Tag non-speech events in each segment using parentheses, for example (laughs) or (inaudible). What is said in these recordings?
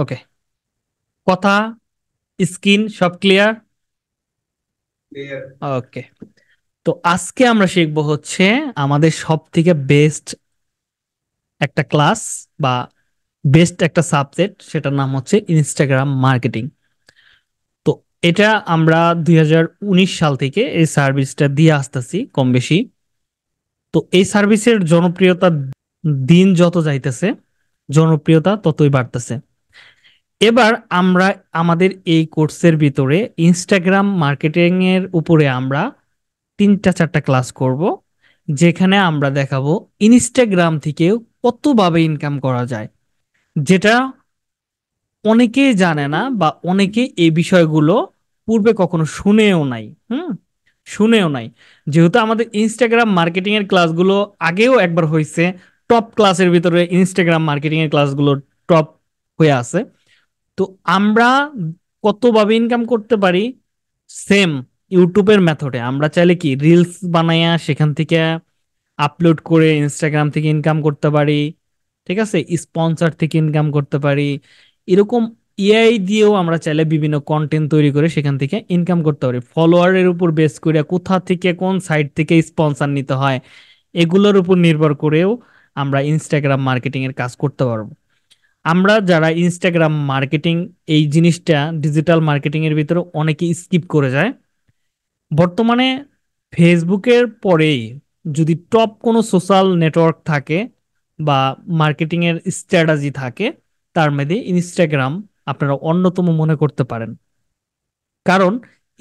ওকে কথা স্ক্রিন সব clear okay তো আজকে আমরা শিখব হচ্ছে আমাদের সব থেকে বেস্ট একটা ক্লাস বা বেস্ট একটা সাবজেক্ট সেটার নাম হচ্ছে ইনস্টাগ্রাম মার্কেটিং তো এটা আমরা দুই সাল থেকে এই সার্ভিসটা দিয়ে আসতেছি কম বেশি তো এই সার্ভিসের জনপ্রিয়তা দিন যত যাইতেছে জনপ্রিয়তা ততই বাড়তেছে এবার আমরা আমাদের এই কোর্সের ভিতরে ইনস্টাগ্রাম মার্কেটিং এর উপরে আমরা তিনটা চারটা ক্লাস করব যেখানে আমরা দেখাবো ইনস্টাগ্রাম থেকেও কতভাবে ইনকাম করা যায় যেটা অনেকেই জানে না বা অনেকে এই বিষয়গুলো পূর্বে কখনো শুনেও নাই হুম শুনেও নাই যেহেতু আমাদের ইনস্টাগ্রাম মার্কেটিং এর ক্লাসগুলো আগেও একবার হয়েছে টপ ক্লাসের ভিতরে ইনস্টাগ্রাম মার্কেটিং এর ক্লাসগুলো টপ হয়ে আছে তো আমরা কতভাবে ইনকাম করতে পারি সেম ইউটিউবের মেথডে আমরা চাইলে কি রিলস বানাইয়া সেখান থেকে আপলোড করে ইনস্টাগ্রাম থেকে ইনকাম করতে পারি ঠিক আছে স্পন্সর থেকে ইনকাম করতে পারি এরকম এআই দিয়েও আমরা চাইলে বিভিন্ন কন্টেন্ট তৈরি করে সেখান থেকে ইনকাম করতে পারি ফলোয়ারের উপর বেস করে কোথা থেকে কোন সাইট থেকে স্পন্সার নিতে হয় এগুলোর উপর নির্ভর করেও আমরা ইনস্টাগ্রাম মার্কেটিংয়ের কাজ করতে পারবো আমরা যারা ইনস্টাগ্রাম মার্কেটিং এই জিনিসটা ডিজিটাল মার্কেটিং এর ভিতরে অনেকে স্কিপ করে যায় বর্তমানে ফেসবুকের পরেই যদি টপ কোনো সোশ্যাল নেটওয়ার্ক থাকে বা মার্কেটিং এর স্ট্র্যাটাজি থাকে তার মধ্যে ইনস্টাগ্রাম আপনারা অন্যতম মনে করতে পারেন কারণ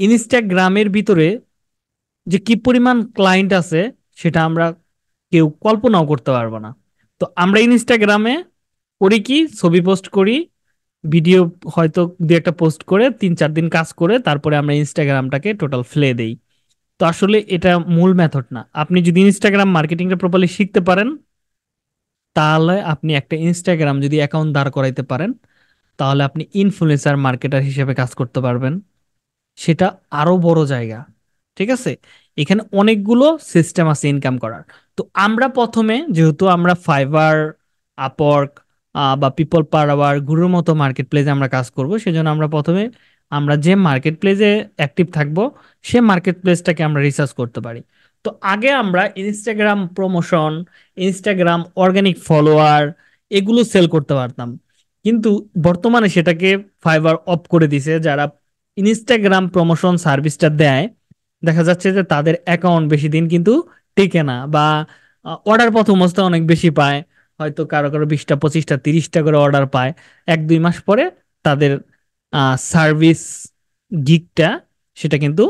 ইনস্টাগ্রামের ভিতরে যে কি পরিমাণ ক্লায়েন্ট আছে সেটা আমরা কেউ কল্পনাও করতে পারবো না তো আমরা ইনস্টাগ্রামে করি কি ছবি পোস্ট করি ভিডিও হয়তো দু একটা পোস্ট করে তিন চার দিন কাজ করে তারপরে আমরা ইনস্টাগ্রামটাকে টোটাল ফেলে দেই তো আসলে এটা মূল মেথড না আপনি যদি ইনস্টাগ্রাম মার্কেটিংটা প্রপারলি শিখতে পারেন তাহলে আপনি একটা ইনস্টাগ্রাম যদি অ্যাকাউন্ট দাঁড় করাইতে পারেন তাহলে আপনি ইনফ্লুয়েন্সার মার্কেটার হিসেবে কাজ করতে পারবেন সেটা আরও বড় জায়গা ঠিক আছে এখানে অনেকগুলো সিস্টেম আছে ইনকাম করার তো আমরা প্রথমে যেহেতু আমরা ফাইবার আপর্ক বা পিপল পার আওয়ার গুরুর মতো মার্কেট প্লেসে আমরা কাজ করব সেজন্য আমরা প্রথমে আমরা যে মার্কেট প্লেসে অ্যাক্টিভ থাকব সে মার্কেট প্লেসটাকে আমরা রিসার্চ করতে পারি তো আগে আমরা Instagram promotion Instagram organic follower এগুলো সেল করতে পারতাম কিন্তু বর্তমানে সেটাকে ফাইবার অফ করে দিছে যারা ইনস্টাগ্রাম প্রমোশন সার্ভিসটা দেয় দেখা যাচ্ছে যে তাদের অ্যাকাউন্ট বেশি দিন কিন্তু টেকে না বা অর্ডার প্রথম অবস্থা অনেক বেশি পায় হয়তো কারো কারো বিশটা পঁচিশটা তিরিশটা করে অর্ডার পায় এক দুই মাস পরে তাদের সার্ভিস গিকটা সেটা কিন্তু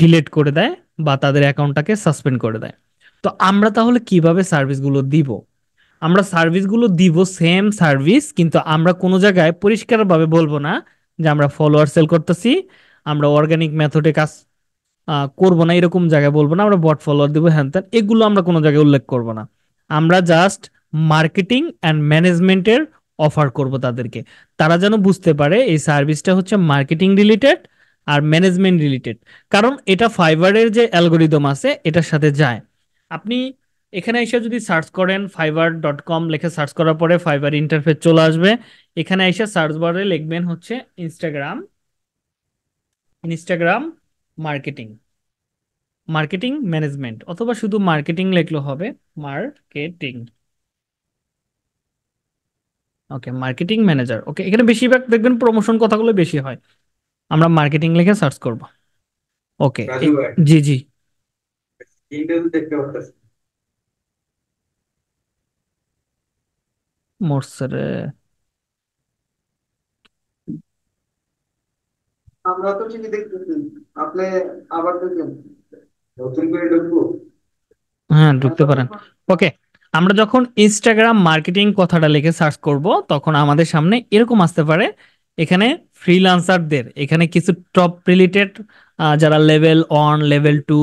ডিলেট করে দেয় বা তাদের অ্যাকাউন্টটাকে সাসপেন্ড করে দেয় তো আমরা তাহলে কিভাবে সার্ভিসগুলো দিব আমরা সার্ভিসগুলো দিব সেম সার্ভিস কিন্তু আমরা কোনো জায়গায় পরিষ্কারভাবে বলবো না যে আমরা ফলোয়ার সেল করতেছি আমরা অর্গানিক মেথডে কাজ করবো না এরকম জায়গায় বলবো না আমরা বট ফলোয়ার দিব হ্যান ত্যান এগুলো আমরা কোনো জায়গায় উল্লেখ করবো না আমরা জাস্ট মার্কেটিং অ্যান্ড ম্যানেজমেন্টের অফার করব তাদেরকে তারা যেন বুঝতে পারে এই সার্ভিসটা হচ্ছে মার্কেটিং রিলেটেড আর ম্যানেজমেন্ট রিলেটেড কারণ এটা ফাইবারের যে অ্যালগোরিদম আছে এটার সাথে যায় আপনি এখানে এসে যদি সার্চ করেন ফাইবার ডট কম লেখে সার্চ করার পরে ফাইবার ইন্টারফেস চলে আসবে এখানে এসে সার্চ বারে লিখবেন হচ্ছে Instagram Instagram marketing marketing management অথবা শুধু মার্কেটিং লিখলেও হবে marketing okay marketing manager okay এখানে বেশিরভাগ দেখবেন প্রমোশন কথাগুলো বেশি হয় আমরা মার্কেটিং লিখে সার্চ করব ওকে জি জি আমরা তো ঠিকই দেখতেছি আপনি আবার দেখবেন নতুন করে ঢুকবো হ্যাঁ ঢুকতে পারেন ওকে আমরা যখন ইনস্টাগ্রাম মার্কেটিং কথাটা লিখে সার্চ করব তখন আমাদের সামনে এরকম আসতে পারে এখানে ফ্রিলান্সারদের এখানে কিছু টপ রিলেটেড যারা লেভেল ওয়ান লেভেল টু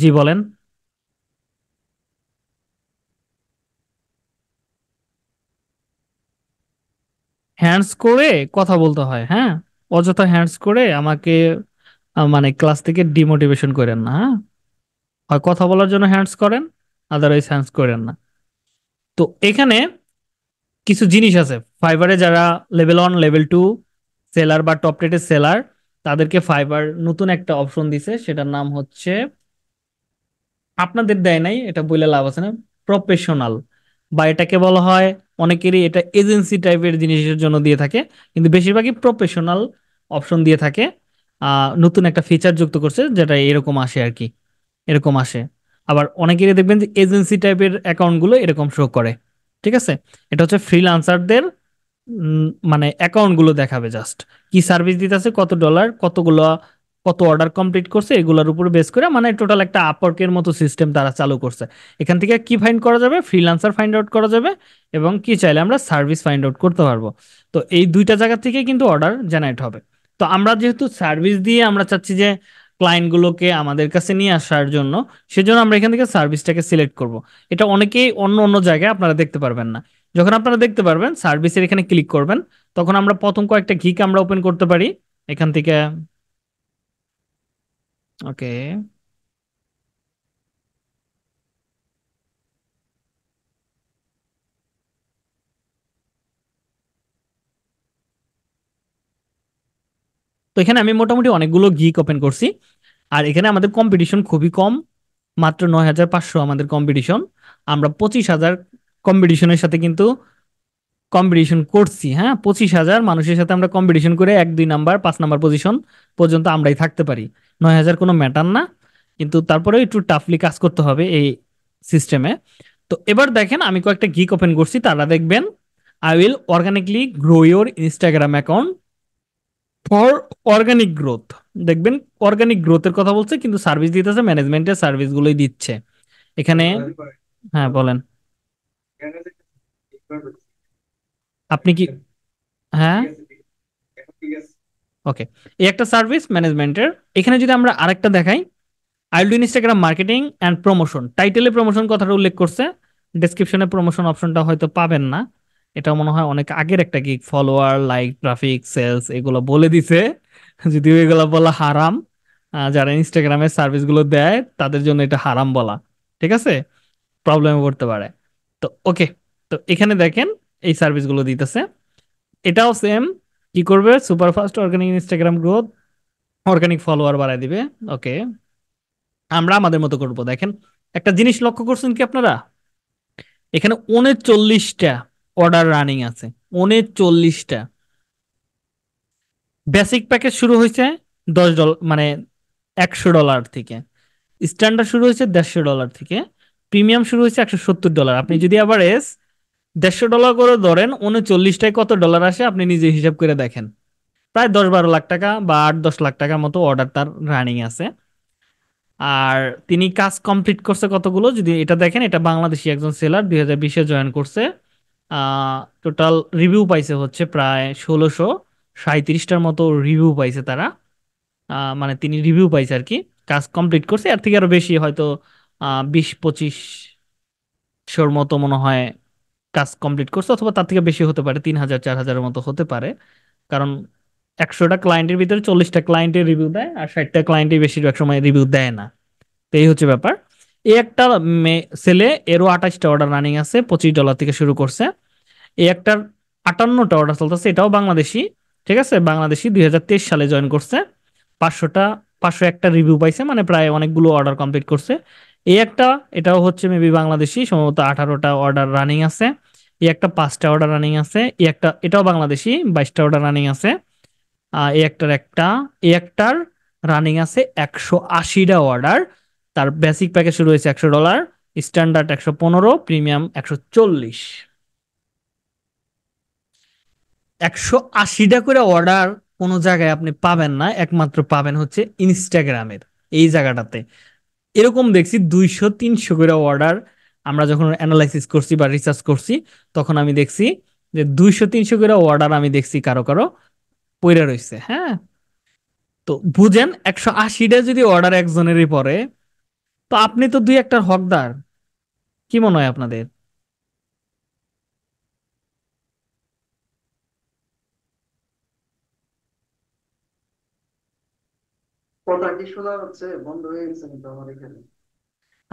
জি বলেন হ্যান্ডস করে কথা বলতে হয় হ্যাঁ অযথা হ্যান্ডস করে আমাকে মানে ক্লাস থেকে ডিমোটিভেশন করেন না হ্যাঁ হয় কথা বলার জন্য হ্যান্ডস করেন আদারওয়াইজ হ্যান্ডস করেন না তো এখানে কিছু জিনিস আছে ফাইবারে যারা level one level two seller বা টপ রেটের সেলার তাদেরকে ফাইবার নতুন একটা অপশন দিছে সেটার নাম হচ্ছে আপনাদের দেয় নাই এটা বলে লাভ আছে না প্রফেশনাল বা এটাকে বলা হয় অনেকেরই এটা এজেন্সি টাইপের জিনিসের জন্য দিয়ে থাকে কিন্তু বেশিরভাগই প্রফেশনাল অপশন দিয়ে থাকে নতুন একটা ফিচার যুক্ত করছে যেটা এরকম আসে আর কি এরকম আসে আবার অনেকেরই দেখবেন যে এজেন্সি টাইপের অ্যাকাউন্টগুলো এরকম শো করে ঠিক আছে এটা হচ্ছে ফ্রিলান্সারদের মানে অ্যাকাউন্টগুলো দেখাবে জাস্ট কি সার্ভিস দিতেছে কত ডলার কতগুলো কত অর্ডার কমপ্লিট করছে এগুলোর উপরে বেস করে মানে টোটাল একটা আপওয়ার্কের মতো সিস্টেম তারা চালু করছে এখান থেকে কি ফাইন্ড করা যাবে ফ্রিলান্সার ফাইন্ড আউট করা যাবে এবং কি চাইলে আমরা সার্ভিস ফাইন্ড আউট করতে পারবো তো এই দুইটা জায়গা থেকে কিন্তু অর্ডার জেনারেট হবে তো আমরা যেহেতু সার্ভিস দিয়ে আমরা চাচ্ছি যে ক্লায়েন্টগুলোকে আমাদের কাছে নিয়ে আসার জন্য সেজন্য আমরা এখান থেকে সার্ভিসটাকে সিলেক্ট করব এটা অনেকেই অন্য অন্য জায়গায় আপনারা দেখতে পারবেন না যখন আপনারা দেখতে পারবেন সার্ভিসের এখানে ক্লিক করবেন তখন আমরা প্রথম কয়েকটা ঘিক আমরা ওপেন করতে পারি এখান থেকে ওকে তো এখানে আমি মোটামুটি অনেকগুলো গিক ওপেন করছি আর এখানে আমাদের কম্পিটিশন খুবই কম মাত্র নয় হাজার পাঁচশো আমাদের কম্পিটিশন আমরা পঁচিশ হাজার কম্পিটিশনের সাথে কিন্তু কম্পিটিশন করছি হ্যাঁ পঁচিশ হাজার মানুষের সাথে আমরা কম্পিটিশন করে এক দুই নাম্বার পাঁচ নাম্বার পজিশন পর্যন্ত আমরাই থাকতে পারি নয় হাজার কোনো ম্যাটার না কিন্তু তারপরে একটু টাফলি কাজ করতে হবে এই সিস্টেমে তো এবার দেখেন আমি কয়েকটা গিক ওপেন করছি তারা দেখবেন I will organically grow your Instagram account for organic growth দেখবেন অর্গানিক গ্রোথের কথা বলছে কিন্তু সার্ভিস দিতেছে ম্যানেজমেন্টের সার্ভিস গুলোই দিচ্ছে এখানে হ্যাঁ বলেন আপনি কি হ্যাঁ ওকে এই একটা সার্ভিস ম্যানেজমেন্টের এখানে যদি আমরা আরেকটা দেখাই I'll do Instagram marketing and promotion টাইটেলে প্রমোশন কথাটা উল্লেখ করছে ডেসক্রিপশনে প্রমোশন অপশনটা হয়তো পাবেন না এটা মনে হয় অনেক আগের একটা কি ফলোয়ার লাইক ট্রাফিক সেলস এগুলো বলে দিছে যদিও এগুলো বলা হারাম যারা ইনস্টাগ্রামের সার্ভিসগুলো দেয় তাদের জন্য এটা হারাম বলা ঠিক আছে প্রবলেমে পড়তে পারে তো ওকে তো এখানে দেখেন এই সার্ভিসগুলো দিতেছে এটাও সেম কি করবে superfast organic Instagram growth organic follower বাড়ায় দিবে ওকে আমরা আমাদের মতো করব দেখেন একটা জিনিস লক্ষ্য করছেন কি আপনারা এখানে উনচল্লিশটা অর্ডার রানিং আছে চল্লিশটা বেসিক প্যাকেজ শুরু হয়েছে দশ ডলার মানে একশো ডলার থেকে স্ট্যান্ডার্ড শুরু হয়েছে দেড়শো ডলার থেকে প্রিমিয়াম শুরু হয়েছে একশো সত্তর ডলার আপনি যদি আবার এস দেড়শো ডলার করে ধরেন উনচল্লিশটায় কত ডলার আসে আপনি নিজে হিসাব করে দেখেন প্রায় দশ বারো লাখ টাকা বা আট দশ লাখ টাকা মতো অর্ডার তার রানিং আছে আর তিনি কাজ কমপ্লিট করছে কতগুলো যদি এটা দেখেন এটা বাংলাদেশি একজন সেলার দুই হাজার বিশে জয়েন করছে টোটাল রিভিউ পাইছে হচ্ছে প্রায় ষোলোশো সাঁত্রিশটার মতো রিভিউ পাইছে তারা মানে তিনি রিভিউ পাইছে আর কি কাজ কমপ্লিট করছে এর থেকে আরও বেশি হয়তো বিশ পঁচিশশোর মতো মনে হয় কাজ কমপ্লিট করছে অথবা তার থেকে বেশি হতে পারে তিন হাজার চার হাজারের মতো হতে পারে কারণ একশোটা ক্লায়েন্টের ভিতরে চল্লিশটা ক্লায়েন্টের রিভিউ দেয় আর ষাটটা ক্লায়েন্টই বেশিরভাগ সময় রিভিউ দেয় না তো এই হচ্ছে ব্যাপার এ একটা ছেলে এরও আঠাশটা অর্ডার রানিং আছে পঁচিশ ডলার থেকে শুরু করছে এ একটার আটান্নটা অর্ডার চলতেছে এটাও বাংলাদেশি ঠিক আছে বাংলাদেশি দুই সালে জয়েন করছে পাঁচশোটা পাঁচশো একটা রিভিউ পাইছে মানে প্রায় অনেকগুলো অর্ডার কমপ্লিট করছে এই একটা এটাও হচ্ছে মেবি বাংলাদেশি সম্ভবত আঠারোটা অর্ডার রানিং আছে এই একটা পাঁচটা অর্ডার রানিং আছে এই একটা এটাও বাংলাদেশি বাইশটা অর্ডার রানিং আছে এই একটার একটা এই একটার রানিং আছে একশো আশিটা অর্ডার তার বেসিক প্যাকেজ শুরু হয়েছে একশো ডলার স্ট্যান্ডার্ড একশো পনেরো প্রিমিয়াম একশো চল্লিশ একশো আশিটা করে অর্ডার কোনো জায়গায় আপনি পাবেন না একমাত্র পাবেন হচ্ছে ইনস্টাগ্রামের এই জায়গাটাতে এরকম দেখছি দুইশো তিনশো করে অর্ডার আমরা যখন অ্যানালাইসিস করছি বা রিসার্চ করছি তখন আমি দেখছি যে দুইশো তিনশো করে অর্ডার আমি দেখছি কারো কারো পইরা রয়েছে হ্যাঁ তো বুঝেন একশো আশিটা যদি অর্ডার একজনেরই পরে তো আপনি তো দুই একটার হকদার কি মনে হয় আপনাদের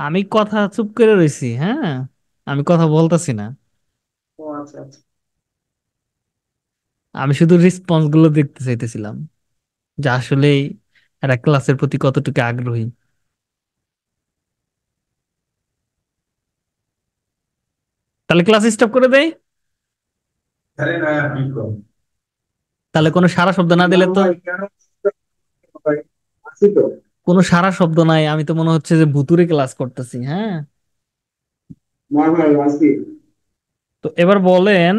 আমি কথা চুপ করে রয়েছি হ্যাঁ আমি কথা বলতেছি না আচ্ছা, আচ্ছা। আমি শুধু রেসপন্স গুলো দেখতে চাইতেছিলাম যে আসলেই একটা ক্লাসের প্রতি কতটুকু আগ্রহী তাহলে ক্লাস স্টপ করে দেয় তাহলে কোনো সারা শব্দ না দিলে তো কোনো সারা শব্দ নাই আমি তো মনে হচ্ছে যে ভুতুরে ক্লাস করতেছি হ্যাঁ তো এবার বলেন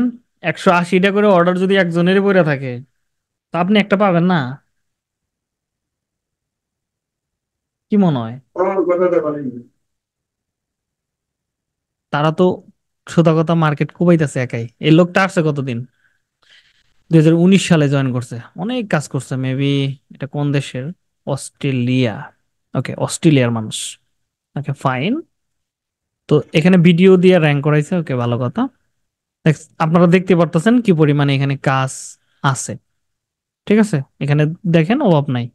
একশো আশিটা করে অর্ডার যদি একজনেরই পড়ে থাকে তা আপনি একটা পাবেন না কি মনে হয় তারা তো সোদা কথা মার্কেট কুবাইতেছে একাই এই লোকটা আসছে কতদিন দুই হাজার উনিশ সালে জয়েন করছে অনেক কাজ করছে মেবি এটা কোন দেশের অস্ট্রেলিয়া ওকে অস্ট্রেলিয়ার মানুষ ওকে ফাইন তো এখানে ভিডিও দিয়ে র্যাঙ্ক করাইছে ওকে ভালো কথা আপনারা দেখতে পারতেছেন কি পরিমাণে এখানে কাজ আছে ঠিক আছে এখানে দেখেন অভাব নাই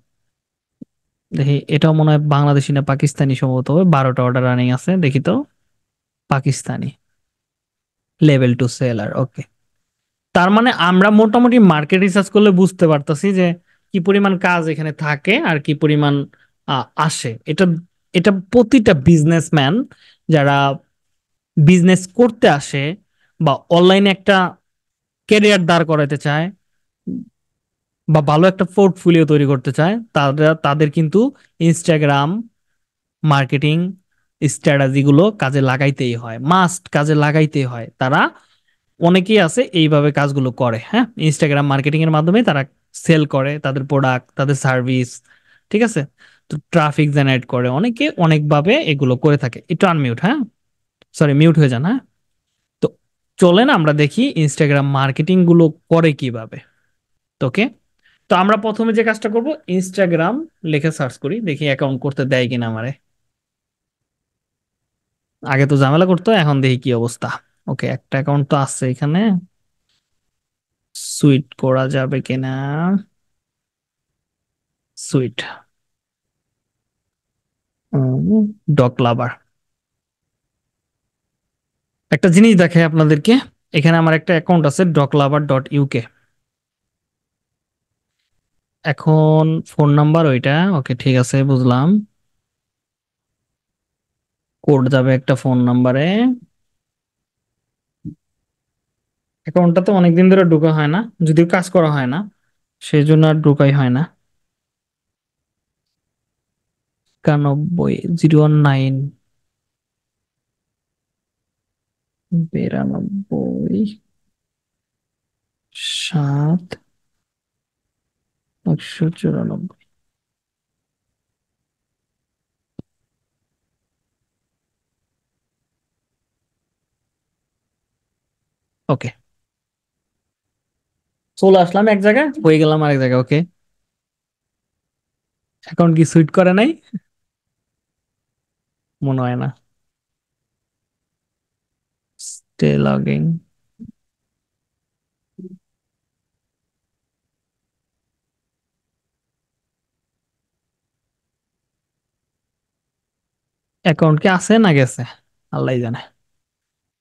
দেখি এটাও মনে হয় বাংলাদেশি না পাকিস্তানি সম্ভবত হবে বারোটা অর্ডার রানিং আছে দেখি তো Pakistani level two seller okay তার মানে আমরা মোটামুটি মার্কেট রিসার্চ করলে বুঝতে পারতাছি যে কি পরিমাণ কাজ এখানে থাকে আর কি পরিমাণ আসে এটা এটা প্রতিটা বিজনেসম্যান যারা বিজনেস করতে আসে বা অনলাইনে একটা ক্যারিয়ার দাঁড় করাতে চায় বা ভালো একটা পোর্টফোলিও তৈরি করতে চায় তারা তাদের কিন্তু ইনস্টাগ্রাম মার্কেটিং স্ট্র্যাটাজিগুলো কাজে লাগাইতেই হয় মাস্ট কাজে লাগাইতেই হয় তারা অনেকেই আছে এইভাবে কাজগুলো করে হ্যাঁ ইনস্টাগ্রাম মার্কেটিং এর মাধ্যমে তারা সেল করে তাদের প্রোডাক্ট তাদের সার্ভিস ঠিক আছে তো ট্রাফিক জেনারেট করে অনেকে অনেকভাবে এগুলো করে থাকে একটু আনমিউট হ্যাঁ সরি মিউট হয়ে যান হ্যাঁ তো চলেন আমরা দেখি ইনস্টাগ্রাম মার্কেটিং গুলো করে কিভাবে তোকে তো আমরা প্রথমে যে কাজটা করব ইনস্টাগ্রাম লিখে সার্চ করি দেখি অ্যাকাউন্ট করতে দেয় কিনা আমারে আগে তো ঝামেলা করতো এখন দেখি কি অবস্থা ওকে একটা অ্যাকাউন্ট তো আছে এখানে সুইট করা যাবে কিনা সুইট ডক লাভার একটা জিনিস দেখে আপনাদেরকে এখানে আমার একটা অ্যাকাউন্ট আছে ডক লাভার ডট ইউকে এখন ফোন নাম্বার ওইটা ওকে ঠিক আছে বুঝলাম কোড যাবে একটা ফোন নাম্বারে অ্যাকাউন্টটা তো অনেকদিন ধরে ঢোকা হয় না যদিও কাজ করা হয় না সেই জন্য আর ঢোকাই হয় না একানব্বই জিরো ওয়ান নাইন বিরানব্বই সাত একশো চুরানব্বই ওকে চলে আসলাম এক জায়গায় হয়ে গেলাম আরেক জায়গায় ওকে এখন কি সুইট করে নাই মনে হয় না স্টে লগিং অ্যাকাউন্ট কি আছে না গেছে আল্লাহ জানে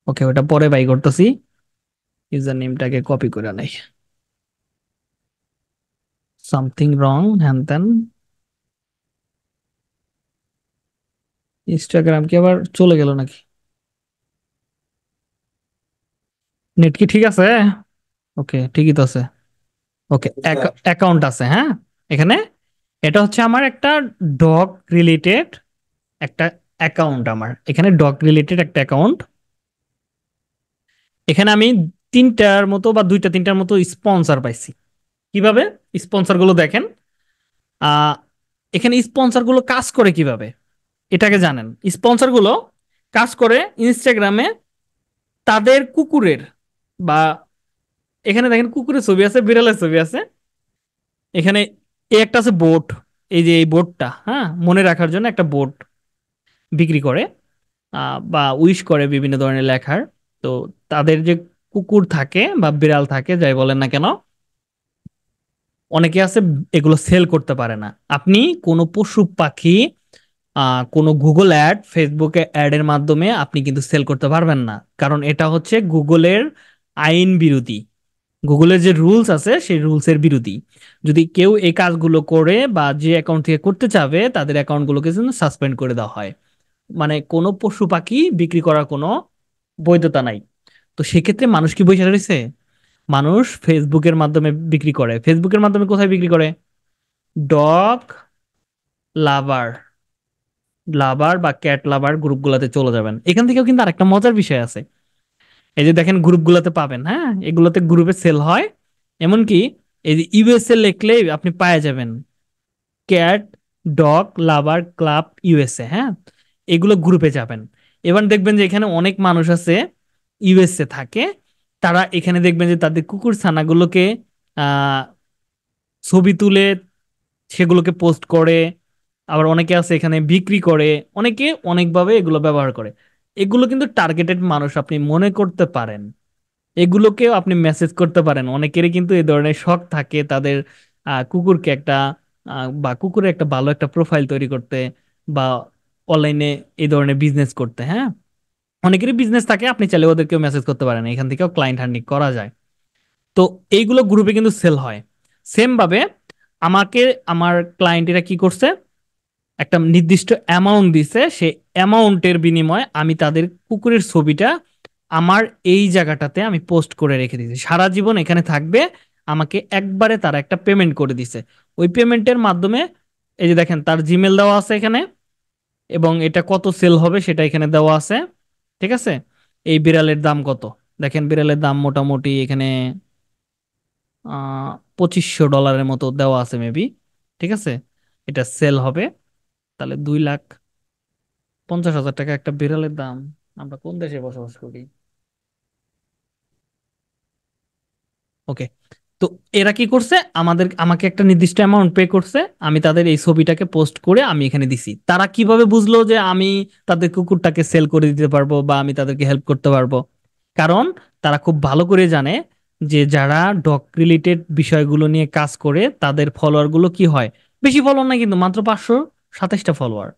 ওকে ওটা পরে বাই করতেছি ইউজার নেমটাকে কপি করে নেই সামথিং রং হ্যান তেন ইনস্টাগ্রাম কি আবার চলে গেল নাকি নেট কি ঠিক আছে ওকে ঠিকই তো আছে ওকে অ্যাকাউন্ট আছে হ্যাঁ এখানে এটা হচ্ছে আমার একটা ডগ রিলেটেড একটা অ্যাকাউন্ট আমার এখানে ডগ রিলেটেড একটা অ্যাকাউন্ট এখানে আমি তিনটার মতো বা দুইটা তিনটার মতো স্পন্সর পাইছি কিভাবে স্পন্সরগুলো দেখেন এখানে স্পন্সরগুলো কাজ করে কিভাবে এটাকে জানেন স্পন্সরগুলো কাজ করে ইনস্টাগ্রামে তাদের কুকুরের বা এখানে দেখেন কুকুরের ছবি আছে বিড়ালের ছবি আছে এখানে এ একটা আছে বোট এই যে এই বোটটা হ্যাঁ মনে রাখার জন্য একটা বোট বিক্রি করে বা উইশ করে বিভিন্ন ধরনের লেখার তো তাদের যে কুকুর থাকে বা বিড়াল থাকে যাই বলেন না কেন অনেকে আছে এগুলো সেল করতে পারে না আপনি কোনো পশু পাখি কোনো গুগল অ্যাড ফেসবুকে অ্যাডের মাধ্যমে আপনি কিন্তু সেল করতে পারবেন না কারণ এটা হচ্ছে গুগলের আইন বিরোধী গুগলের যে রুলস আছে সেই রুলসের বিরোধী যদি কেউ এই কাজগুলো করে বা যে অ্যাকাউন্ট থেকে করতে চাবে তাদের অ্যাকাউন্টগুলোকে যেন সাসপেন্ড করে দেওয়া হয় মানে কোনো পশু পাখি বিক্রি করার কোনো বৈধতা নাই তো সেক্ষেত্রে মানুষ কি বৈশা রয়েছে মানুষ ফেসবুকের মাধ্যমে বিক্রি করে ফেসবুকের মাধ্যমে কোথায় বিক্রি করে ডগ লাভার লাভার বা ক্যাট লাভার গ্রুপগুলোতে চলে যাবেন এখান থেকেও কিন্তু আরেকটা মজার বিষয় আছে এই যে দেখেন গ্রুপগুলোতে পাবেন হ্যাঁ এগুলোতে গ্রুপে সেল হয় এমনকি এই যে ইউএসএ লিখলে আপনি পায়ে যাবেন cat dog lover club USA হ্যাঁ এগুলো গ্রুপে যাবেন এবার দেখবেন যে এখানে অনেক মানুষ আছে ইউএসএ থাকে তারা এখানে দেখবেন যে তাদের কুকুর ছানাগুলোকে ছবি তুলে সেগুলোকে পোস্ট করে আবার অনেকে আছে এখানে বিক্রি করে অনেকে অনেকভাবে এগুলো ব্যবহার করে এগুলো কিন্তু টার্গেটেড মানুষ আপনি মনে করতে পারেন এগুলোকেও আপনি মেসেজ করতে পারেন অনেকেরই কিন্তু এই ধরনের শখ থাকে তাদের কুকুরকে একটা বা কুকুরের একটা ভালো একটা প্রোফাইল তৈরি করতে বা অনলাইনে এই ধরনের বিজনেস করতে হ্যাঁ অনেকেরই বিজনেস থাকে আপনি চাইলে ওদেরকেও মেসেজ করতে পারেন এখান থেকেও ক্লায়েন্ট হান্ডিং করা যায় তো এইগুলো গ্রুপে কিন্তু সেল হয় সেম ভাবে আমাকে আমার ক্লায়েন্টেরা কি করছে একটা নির্দিষ্ট অ্যামাউন্ট দিছে সে অ্যামাউন্টের বিনিময়ে আমি তাদের কুকুরের ছবিটা আমার এই জায়গাটাতে আমি পোস্ট করে রেখে দিয়েছি সারা জীবন এখানে থাকবে আমাকে একবারে তারা একটা পেমেন্ট করে দিছে ওই পেমেন্টের মাধ্যমে এই যে দেখেন তার জিমেল দেওয়া আছে এখানে এবং এটা কত সেল হবে সেটা এখানে দেওয়া আছে ঠিক আছে এই বিড়ালের দাম কত দেখেন বিড়ালের দাম মোটামুটি এখানে পঁচিশশো ডলারের মতো দেওয়া আছে মেবি ঠিক আছে এটা সেল হবে তাহলে দুই লাখ পঞ্চাশ হাজার টাকা একটা বিড়ালের দাম আমরা কোন দেশে বসবাস করি ওকে তো এরা কি করছে আমাদের আমাকে একটা নির্দিষ্ট অ্যামাউন্ট পে করছে আমি তাদের এই ছবিটাকে পোস্ট করে আমি এখানে দিছি তারা কিভাবে বুঝলো যে আমি তাদের কুকুরটাকে সেল করে দিতে পারবো বা আমি তাদেরকে হেল্প করতে পারবো কারণ তারা খুব ভালো করে জানে যে যারা ডগ রিলেটেড বিষয়গুলো নিয়ে কাজ করে তাদের ফলোয়ার গুলো কি হয় বেশি ফলোয়ার না কিন্তু মাত্র পাঁচশো সাতাশটা ফলোয়ার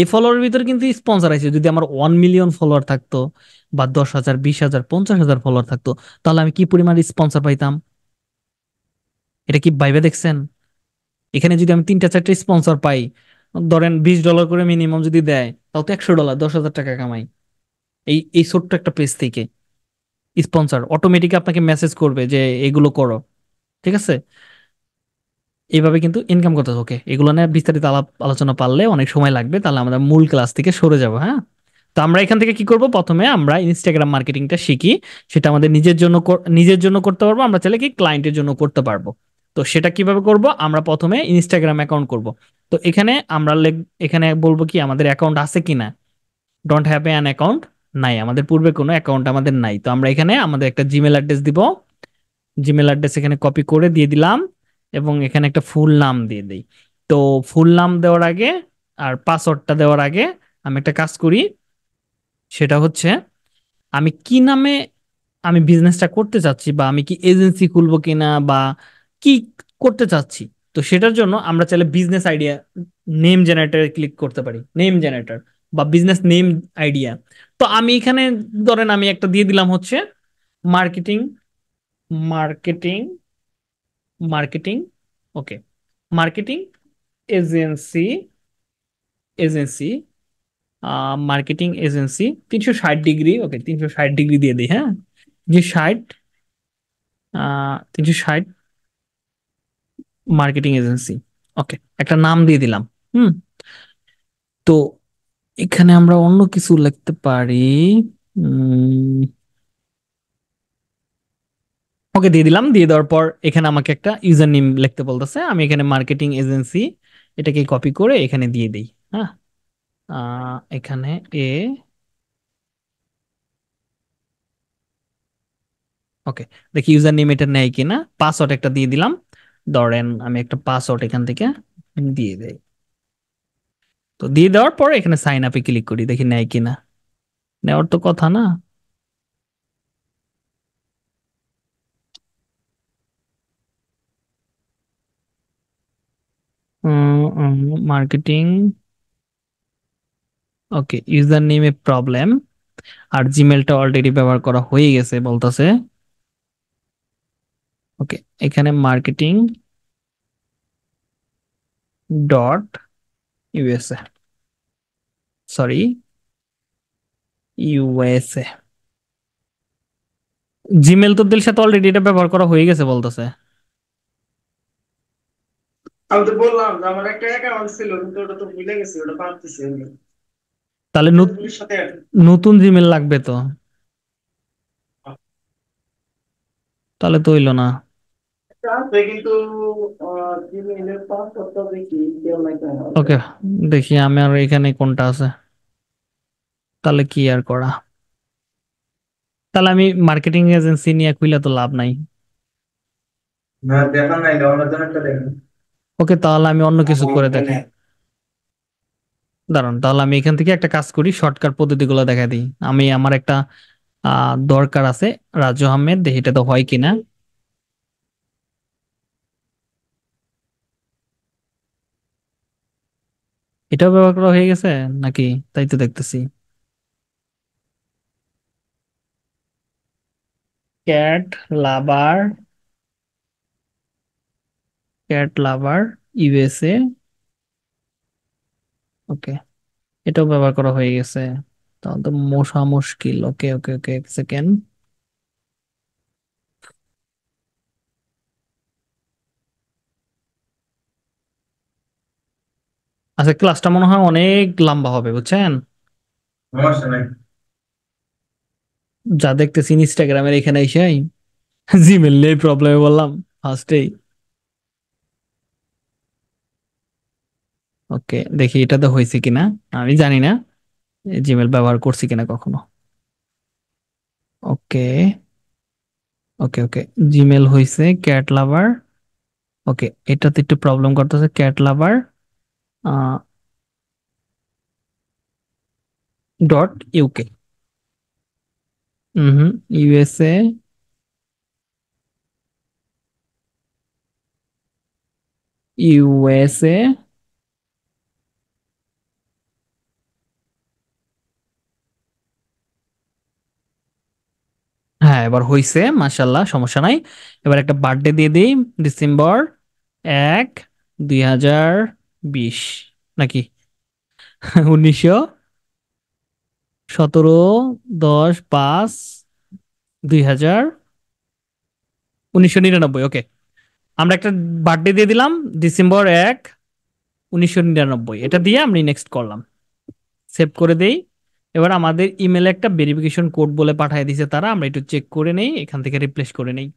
এই ফলোয়ার ভিতরে কিন্তু স্পন্সার আছে যদি আমার ওয়ান মিলিয়ন ফলোয়ার থাকতো বা দশ হাজার বিশ হাজার পঞ্চাশ হাজার ফলোয়ার থাকতো তাহলে আমি কি পরিমাণ স্পন্সার পাইতাম এটা কি ভাইবে দেখছেন এখানে যদি আমি তিনটা চারটা স্পন্সর পাই ধরেন বিশ ডলার করে মিনিমাম যদি দেয় তাও তো একশো ডলার দশ হাজার টাকা কামাই এই এই ছোট্ট একটা পেজ থেকে স্পন্সর অটোমেটিক আপনাকে মেসেজ করবে যে এগুলো করো ঠিক আছে এইভাবে কিন্তু ইনকাম করতে ওকে এগুলো নিয়ে বিস্তারিত আলাপ আলোচনা পারলে অনেক সময় লাগবে তাহলে আমাদের মূল ক্লাস থেকে সরে যাবো হ্যাঁ তো আমরা এখান থেকে কি করব প্রথমে আমরা ইনস্টাগ্রাম মার্কেটিংটা শিখি সেটা আমাদের নিজের জন্য নিজের জন্য করতে পারবো আমরা চাইলে কি ক্লায়েন্টের জন্য করতে পারবো তো সেটা কিভাবে করব আমরা প্রথমে ইনস্টাগ্রাম অ্যাকাউন্ট করব তো এখানে আমরা এখানে বলবো কি আমাদের অ্যাকাউন্ট আছে কি না ডোন্ট হ্যাভ অ্যান অ্যাকাউন্ট নাই আমাদের পূর্বে কোনো অ্যাকাউন্ট আমাদের নাই তো আমরা এখানে আমাদের একটা জিমেল অ্যাড্রেস দিব জিমেল অ্যাড্রেস এখানে কপি করে দিয়ে দিলাম এবং এখানে একটা ফুল নাম দিয়ে দিই তো ফুল নাম দেওয়ার আগে আর পাসওয়ার্ডটা দেওয়ার আগে আমি একটা কাজ করি সেটা হচ্ছে আমি কি নামে আমি বিজনেসটা করতে চাচ্ছি বা আমি কি এজেন্সি খুলবো কিনা বা কি করতে চাচ্ছি তো সেটার জন্য আমরা চাইলে বিজনেস আইডিয়া নেম জেনারেটারে ক্লিক করতে পারি নেম জেনারেটর বা বিজনেস নেম আইডিয়া তো আমি এখানে ধরেন আমি একটা দিয়ে দিলাম হচ্ছে marketing marketing marketing okay marketing agency agency marketing agency তিনশো ষাট ডিগ্রি ওকে তিনশো ষাট ডিগ্রি দিয়ে দিই হ্যাঁ যে ষাট তিনশো ষাট মার্কেটিং এজেন্সি ওকে একটা নাম দিয়ে দিলাম হুম তো এখানে আমরা অন্য কিছু লিখতে পারি ওকে দিয়ে দিলাম দিয়ে দেওয়ার পর এখানে আমাকে একটা ইউজার নেম লিখতে বলতেছে আমি এখানে মার্কেটিং এজেন্সি এটাকে কপি করে এখানে দিয়ে দিই হ্যাঁ এখানে এ ওকে দেখি ইউজার নেম এটা নেয় কিনা পাসওয়ার্ড একটা দিয়ে দিলাম ধরেন আমি একটা পাসওয়ার্ড এখান থেকে দিয়ে দেই তো দিয়ে দেওয়ার পর এখানে সাইন আপে ক্লিক করি দেখি নেয় কিনা নেওয়ার তো কথা না মার্কেটিং ওকে ইউজার নেমে প্রবলেম আর জিমেলটা অলরেডি ব্যবহার করা হয়ে গেছে বলতেছে ওকে এখানে marketing dot USA sorry USA Gmail তো দিল সাথে অলরেডি এটা ব্যবহার করা হয়ে গেছে বলতেছে আমি তো বললাম যে আমার একটা অ্যাকাউন্ট ছিল কিন্তু ওটা তো ভুলে গেছি ওটা পারতেছি তাহলে নতুন জিমেল লাগবে তো তাহলে তো হইলো না ওকে দেখি আমি আর এখানে কোনটা আছে তাহলে কি আর করা তাহলে আমি মার্কেটিং এজেন্সি নিয়ে খুলে তো লাভ নাই ওকে তাহলে আমি অন্য কিছু করে দেখি দাঁড়ান তাহলে আমি এখান থেকে একটা কাজ করি শর্টকাট পদ্ধতিগুলো দেখা দিই আমি আমার একটা দরকার আছে রাজু আহমেদ এটা তো হয় কিনা এটাও ব্যবহার করা হয়ে গেছে নাকি তাই তো দেখতেছি cat lover cat lover USA okay এটাও ব্যবহার করা হয়ে গেছে তাহলে তো মশা মুশকিল ওকে ওকে ওকে এক সেকেন্ড আচ্ছা ক্লাসটা মনে হয় অনেক লম্বা হবে বুঝছেন যা দেখতেছি ইনস্টাগ্রামের এখানে এসে জিমেল নেই প্রবলেমে বললাম ফার্স্টেই ওকে দেখি এটা তো হয়েছে কিনা আমি জানি না জিমেল ব্যবহার করছি কিনা কখনো ওকে ওকে ওকে জিমেল হইছে ক্যাট লাভার ওকে এটাতে একটু প্রবলেম করতেছে cat lover dot UK hmm USA USA হ্যাঁ এবার হইছে মাসাল্লাহ সমস্যা নাই এবার একটা বার্থডে দিয়ে দিই ডিসেম্বর এক দুই হাজার বিশ নাকি উনিশশো সতেরো দশ পাঁচ দুই হাজার উনিশশো নিরানব্বই ওকে আমরা একটা বার্থডে দিয়ে দিলাম ডিসেম্বর এক উনিশশো নিরানব্বই এটা দিয়ে আমি নেক্সট করলাম সেভ করে দেই এবার আমাদের ইমেলে একটা ভেরিফিকেশন কোড বলে পাঠিয়ে দিছে তারা আমরা একটু চেক করে নেই এখান থেকে রিপ্লেস করে নেই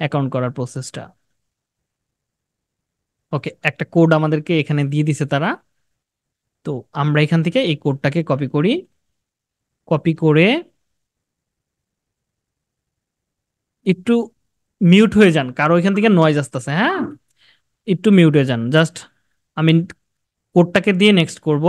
অ্যাকাউন্ট করার প্রসেসটা ওকে একটা কোড আমাদেরকে এখানে দিয়ে দিছে তারা তো আমরা এখান থেকে এই কোডটাকে কপি করি কপি করে একটু মিউট হয়ে যান কারো এখান থেকে নয়েজ আসতেছে হ্যাঁ একটু মিউট হয়ে যান জাস্ট আমি কোডটাকে দিয়ে নেক্সট করব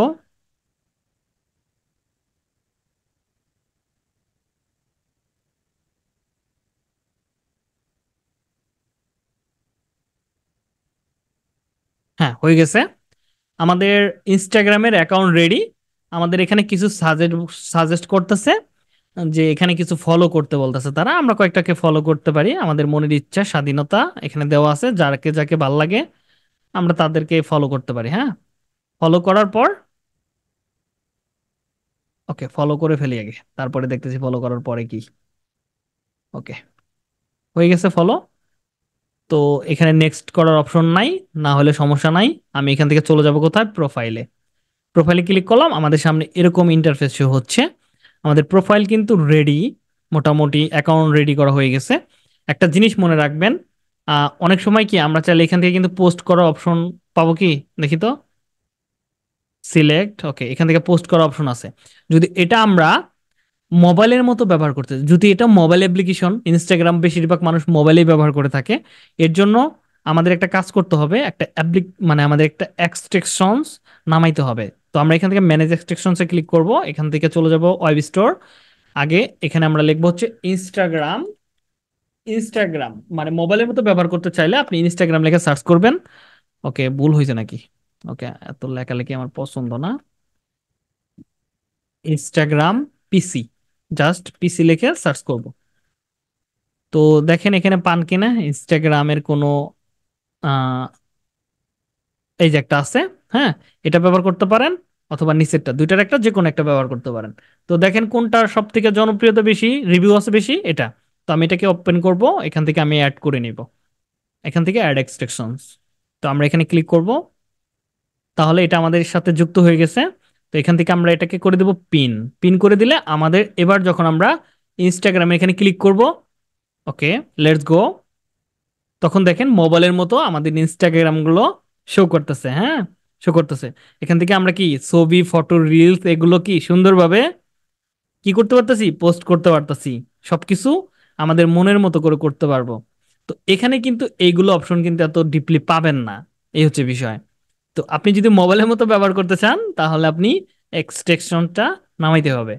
হ্যাঁ হয়ে গেছে আমাদের ইনস্টাগ্রামের অ্যাকাউন্ট রেডি আমাদের এখানে কিছু সাজেস্ট সাজেস্ট করতেছে যে এখানে কিছু ফলো করতে বলতেছে তারা আমরা কয়েকটাকে ফলো করতে পারি আমাদের মনের ইচ্ছা স্বাধীনতা এখানে দেওয়া আছে যারকে যাকে ভাল লাগে আমরা তাদেরকে ফলো করতে পারি হ্যাঁ ফলো করার পর ওকে ফলো করে ফেলি আগে তারপরে দেখতেছি ফলো করার পরে কি ওকে হয়ে গেছে ফলো তো এখানে নেক্সট করার অপশন নাই না হলে সমস্যা নাই আমি এখান থেকে চলে যাব কোথায় প্রোফাইলে প্রোফাইলে ক্লিক করলাম আমাদের সামনে এরকম ইন্টারফেস শো হচ্ছে আমাদের প্রোফাইল কিন্তু রেডি মোটামুটি অ্যাকাউন্ট রেডি করা হয়ে গেছে একটা জিনিস মনে রাখবেন অনেক সময় কি আমরা চাইলে এখান থেকে কিন্তু পোস্ট করার অপশন পাবো কি দেখি তো সিলেক্ট ওকে এখান থেকে পোস্ট করার অপশন আছে যদি এটা আমরা মোবাইলের মতো ব্যবহার করতে যদি এটা মোবাইল অ্যাপ্লিকেশন ইনস্টাগ্রাম বেশিরভাগ মানুষ মোবাইলেই ব্যবহার করে থাকে এর জন্য আমাদের একটা কাজ করতে হবে একটা অ্যাপ্লিক মানে আমাদের একটা এক্সট্রেকশনস নামাইতে হবে তো আমরা এখান থেকে ম্যানেজ এক্সট্রেকশনসে ক্লিক করব এখান থেকে চলে যাব ওয়েব স্টোর আগে এখানে আমরা লিখবো হচ্ছে ইনস্টাগ্রাম ইনস্টাগ্রাম মানে মোবাইলের মতো ব্যবহার করতে চাইলে আপনি ইনস্টাগ্রাম লেখা সার্চ করবেন ওকে ভুল হয়েছে নাকি ওকে এত লেখালেখি আমার পছন্দ না ইনস্টাগ্রাম পিসি জাস্ট পিসি লিখে সার্চ করব তো দেখেন এখানে পান কিনা ইনস্টাগ্রামের কোনো এই যে একটা আছে হ্যাঁ এটা ব্যবহার করতে পারেন অথবা নিচেরটা দুইটার একটা যে কোনো একটা ব্যবহার করতে পারেন তো দেখেন কোনটা সব থেকে জনপ্রিয়তা বেশি রিভিউ আছে বেশি এটা তো আমি এটাকে ওপেন করব এখান থেকে আমি অ্যাড করে নিব এখান থেকে অ্যাড এক্সট্রেকশন তো আমরা এখানে ক্লিক করব তাহলে এটা আমাদের সাথে যুক্ত হয়ে গেছে তো এখান থেকে আমরা এটাকে করে দেব পিন পিন করে দিলে আমাদের এবার যখন আমরা ইনস্টাগ্রামে এখানে ক্লিক করব ওকে লেটস গো তখন দেখেন মোবাইলের মতো আমাদের ইনস্টাগ্রামগুলো শো করতেছে হ্যাঁ শো করতেছে এখান থেকে আমরা কি ছবি ফটো রিলস এগুলো কি সুন্দরভাবে কি করতে পারতেছি পোস্ট করতে পারতেছি সবকিছু আমাদের মনের মতো করে করতে পারবো তো এখানে কিন্তু এইগুলো অপশন কিন্তু এত ডিপলি পাবেন না এই হচ্ছে বিষয় তো আপনি যদি মোবাইলের মতো ব্যবহার করতে চান তাহলে আপনি এক্সটেনশনটা নামাইতে হবে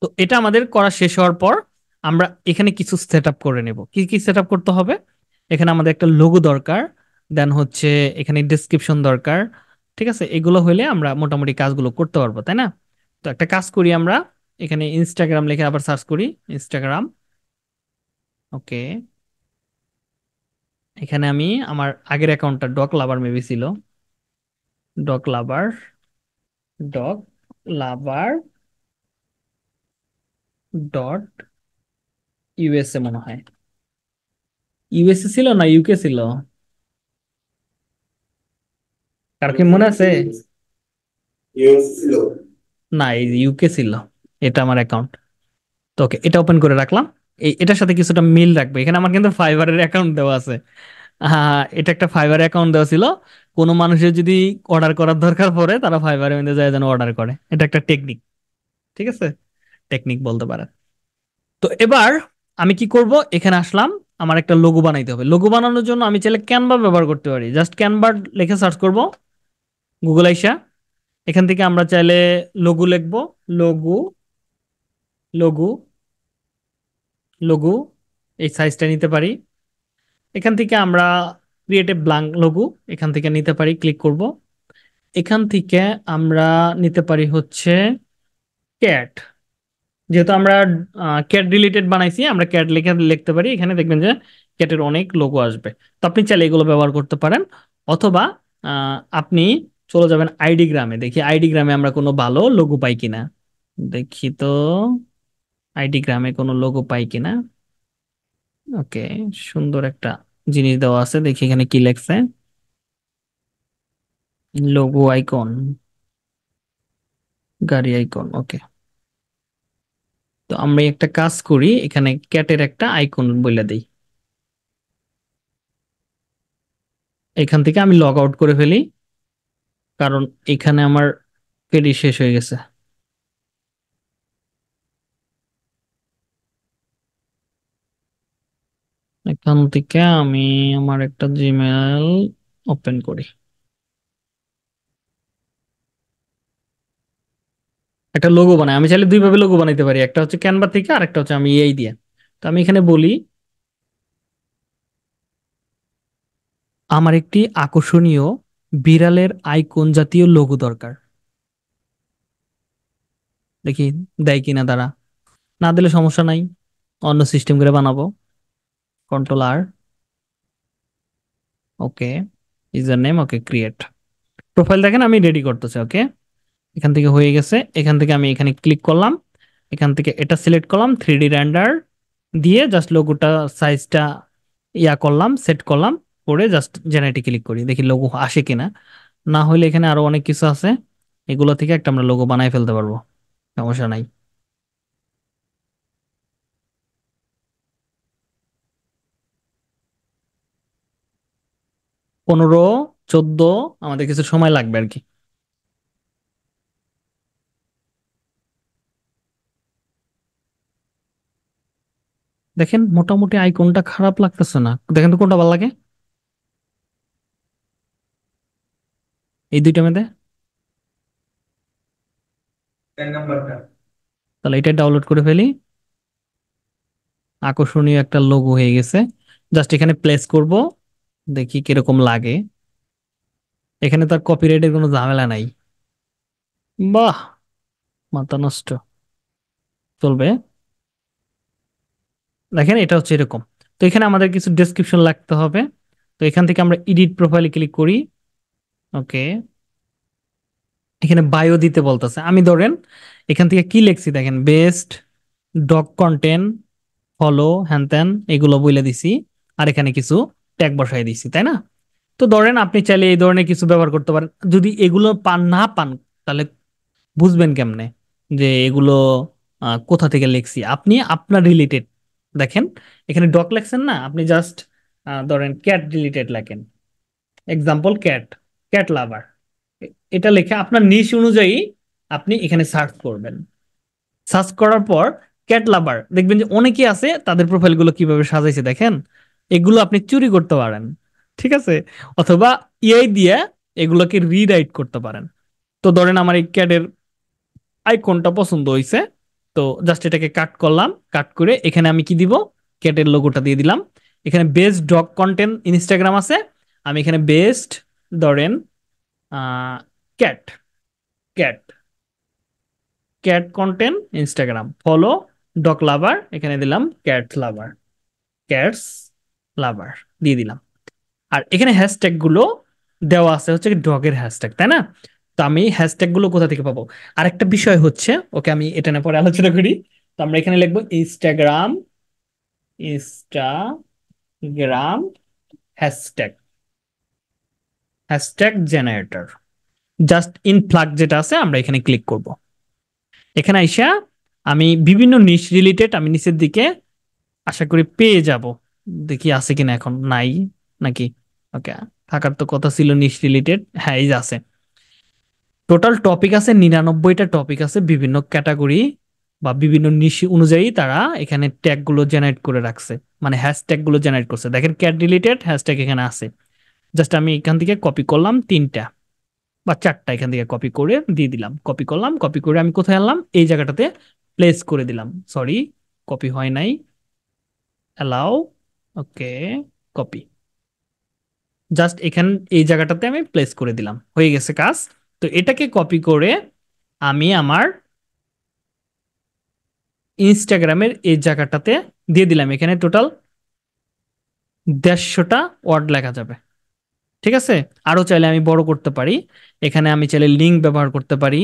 তো এটা আমাদের করা শেষ হওয়ার পর আমরা এখানে কিছু সেট করে নেব কি কি সেট করতে হবে এখানে আমাদের একটা লোগো দরকার দেন হচ্ছে এখানে ডিসক্রিপশন দরকার ঠিক আছে এগুলো হলে আমরা মোটামুটি কাজগুলো করতে পারবো তাই না তো একটা কাজ করি আমরা এখানে ইনস্টাগ্রাম লিখে আবার সার্চ করি ইনস্টাগ্রাম ওকে এখানে আমি আমার আগের অ্যাকাউন্টটা ডক লাভার মেবি ছিল dog lover dog lover dot USA মনে হয় ইউএসএ ছিল না ইউকে ছিল কার কি মনে আছে না ইউকে ছিল এটা আমার অ্যাকাউন্ট তো ওকে এটা ওপেন করে রাখলাম এটার সাথে কিছুটা মিল রাখবে এখানে আমার কিন্তু ফাইবারের অ্যাকাউন্ট দেওয়া আছে হ্যাঁ এটা একটা ফাইবার অ্যাকাউন্ট দেওয়া ছিল কোনো মানুষের যদি অর্ডার করার দরকার পড়ে তারা ফাইবারের মধ্যে যায় যেন অর্ডার করে এটা একটা টেকনিক ঠিক আছে টেকনিক বলতে পারে তো এবার আমি কি করব এখানে আসলাম আমার একটা লোগো বানাইতে হবে লঘু বানানোর জন্য আমি চাইলে ক্যানভা ব্যবহার করতে পারি জাস্ট ক্যানভার লিখে সার্চ করব গুগল আইসা এখান থেকে আমরা চাইলে লঘু লিখবো লঘু লঘু লঘু এই সাইজটা নিতে পারি এখান থেকে আমরা ক্রিয়েটে ব্লাঙ্ক লঘু এখান থেকে নিতে পারি ক্লিক করব এখান থেকে আমরা নিতে পারি হচ্ছে ক্যাট যেহেতু আমরা ক্যাট রিলেটেড বানাইছি আমরা ক্যাট লিখে লিখতে পারি এখানে দেখবেন যে ক্যাটের অনেক লোগো আসবে তো আপনি চাইলে এগুলো ব্যবহার করতে পারেন অথবা আপনি চলে যাবেন আইডিগ্রামে দেখি আইডিগ্রামে আমরা কোনো ভালো লোগো পাই কিনা দেখি তো আইডি গ্রামে কোনো লোগো পাই কিনা ওকে সুন্দর একটা জিনিস দেওয়া আছে দেখি এখানে কি লেখছে লোগো আইকন গাড়ি আইকন ওকে তো আমরা একটা কাজ করি এখানে ক্যাটের একটা আইকন বলে দিই এখান থেকে আমি লগ আউট করে ফেলি কারণ এখানে আমার পেডি শেষ হয়ে গেছে এখান থেকে আমি আমার একটা জিমেল ওপেন করি একটা লোগো বানাই আমি চাইলে দুইভাবে লোগো বানাইতে পারি একটা হচ্ছে ক্যানভা থেকে আর একটা হচ্ছে আমি এই দিয়ে তো আমি এখানে বলি আমার একটি আকর্ষণীয় বিড়ালের আইকন জাতীয় লোগো দরকার দেখি দেয় কিনা তারা না দিলে সমস্যা নাই অন্য সিস্টেম করে বানাবো কন্ট্রোল আর okay user name okay create profile দেখেন আমি রেডি করতেছি ওকে এখান থেকে হয়ে গেছে এখান থেকে আমি এখানে ক্লিক করলাম এখান থেকে এটা সিলেক্ট করলাম থ্রি ডি র্যান্ডার দিয়ে জাস্ট লোগোটা সাইজটা ইয়া করলাম সেট করলাম পরে জাস্ট জেনারেটে ক্লিক করি দেখি লোগো আসে কিনা না হলে এখানে আরো অনেক কিছু আছে এগুলো থেকে একটা আমরা লোগো বানাই ফেলতে পারবো সমস্যা নাই পনেরো চোদ্দ আমাদের কিছু সময় লাগবে আর কি দেখেন মোটামুটি আইকনটা খারাপ লাগতেছে না দেখেন তো কোনটা ভালো লাগে এই দুইটা মেয়েদের তাহলে এটা ডাউনলোড করে ফেলি আকর্ষণীয় একটা লোগো হয়ে গেছে জাস্ট এখানে প্লেস করব দেখি কিরকম লাগে এখানে তার কপিরাইটের কোনো ঝামেলা নাই বাহ মাথা নষ্ট চলবে দেখেন এটা হচ্ছে এরকম তো এখানে আমাদের কিছু ডেসক্রিপশন লাগতে হবে তো এখান থেকে আমরা এডিট প্রোফাইলে ক্লিক করি ওকে এখানে বায়ো দিতে বলতেছে আমি ধরেন এখান থেকে কি লিখছি দেখেন বেস্ট ডক কন্টেন্ট ফলো হ্যান ত্যান এগুলো বলে দিছি আর এখানে কিছু ট্যাগ বসাই দিছি তাই না তো ধরেন আপনি চাইলে এই ধরনের কিছু ব্যবহার করতে পারেন যদি এগুলো পান না পান তাহলে বুঝবেন কেমনে যে এগুলো কোথা থেকে লিখছি আপনি আপনার রিলেটেড দেখেন এখানে ডক লেখছেন না আপনি জাস্ট ধরেন ক্যাট রিলেটেড লেখেন এক্সাম্পল ক্যাট ক্যাট লাভার এটা লেখে আপনার নিশ অনুযায়ী আপনি এখানে সার্চ করবেন সার্চ করার পর ক্যাট লাভার দেখবেন যে অনেকে আছে তাদের প্রোফাইলগুলো কিভাবে সাজাইছে দেখেন এগুলো আপনি চুরি করতে পারেন ঠিক আছে অথবা ইআই e দিয়ে এগুলোকে রিরাইট করতে পারেন তো ধরেন আমার এই ক্যাডের আইকনটা পছন্দ হয়েছে তো জাস্ট এটাকে কাট করলাম কাট করে এখানে আমি কি দিব ক্যাটের লোগোটা দিয়ে দিলাম এখানে বেস্ট ডগ কন্টেন্ট ইনস্টাগ্রাম আছে আমি এখানে বেস্ট ধরেন cat cat cat content Instagram follow dog lover এখানে দিলাম ক্যাট লাভার ক্যাটস লাভার দিয়ে দিলাম আর এখানে হ্যাশট্যাগ গুলো দেওয়া আছে হচ্ছে ডগের হ্যাশট্যাগ তাই না তো আমি হ্যাশট্যাগ গুলো কোথা থেকে পাবো আরেকটা বিষয় হচ্ছে ওকে আমি এটা নিয়ে পরে আলোচনা করি তো আমরা এখানে লিখবো Instagram Instagram hashtag hashtag generator just in plug যেটা আছে আমরা এখানে ক্লিক করব এখানে আইসা আমি বিভিন্ন নিশ রিলেটেড আমি নিচের দিকে আশা করি পেয়ে যাব দেখি আছে কিনা এখন নাই নাকি ওকে থাকার তো কথা ছিল নিশ রিলেটেড হ্যাঁ এই আছে টোটাল টপিক আছে নিরানব্বইটা টপিক আছে বিভিন্ন ক্যাটাগরি বা বিভিন্ন নিশ অনুযায়ী তারা এখানে ট্যাগগুলো জেনারেট করে রাখছে মানে হ্যাশট্যাগগুলো জেনারেট করছে দেখেন ক্যাট রিলেটেড হ্যাশট্যাগ এখানে আছে জাস্ট আমি এখান থেকে কপি করলাম তিনটা বা চারটা এখান থেকে কপি করে দিয়ে দিলাম কপি করলাম কপি করে আমি কোথায় আনলাম এই জায়গাটাতে প্লেস করে দিলাম সরি কপি হয় নাই অ্যালাউ ওকে কপি জাস্ট এখান এই জায়গাটাতে আমি প্লেস করে দিলাম হয়ে গেছে কাজ তো এটাকে কপি করে আমি আমার ইনস্টাগ্রামের এই জায়গাটাতে দিয়ে দিলাম এখানে টোটাল দেড়শোটা ওয়ার্ড লেখা যাবে ঠিক আছে আরও চাইলে আমি বড় করতে পারি এখানে আমি চাইলে লিঙ্ক ব্যবহার করতে পারি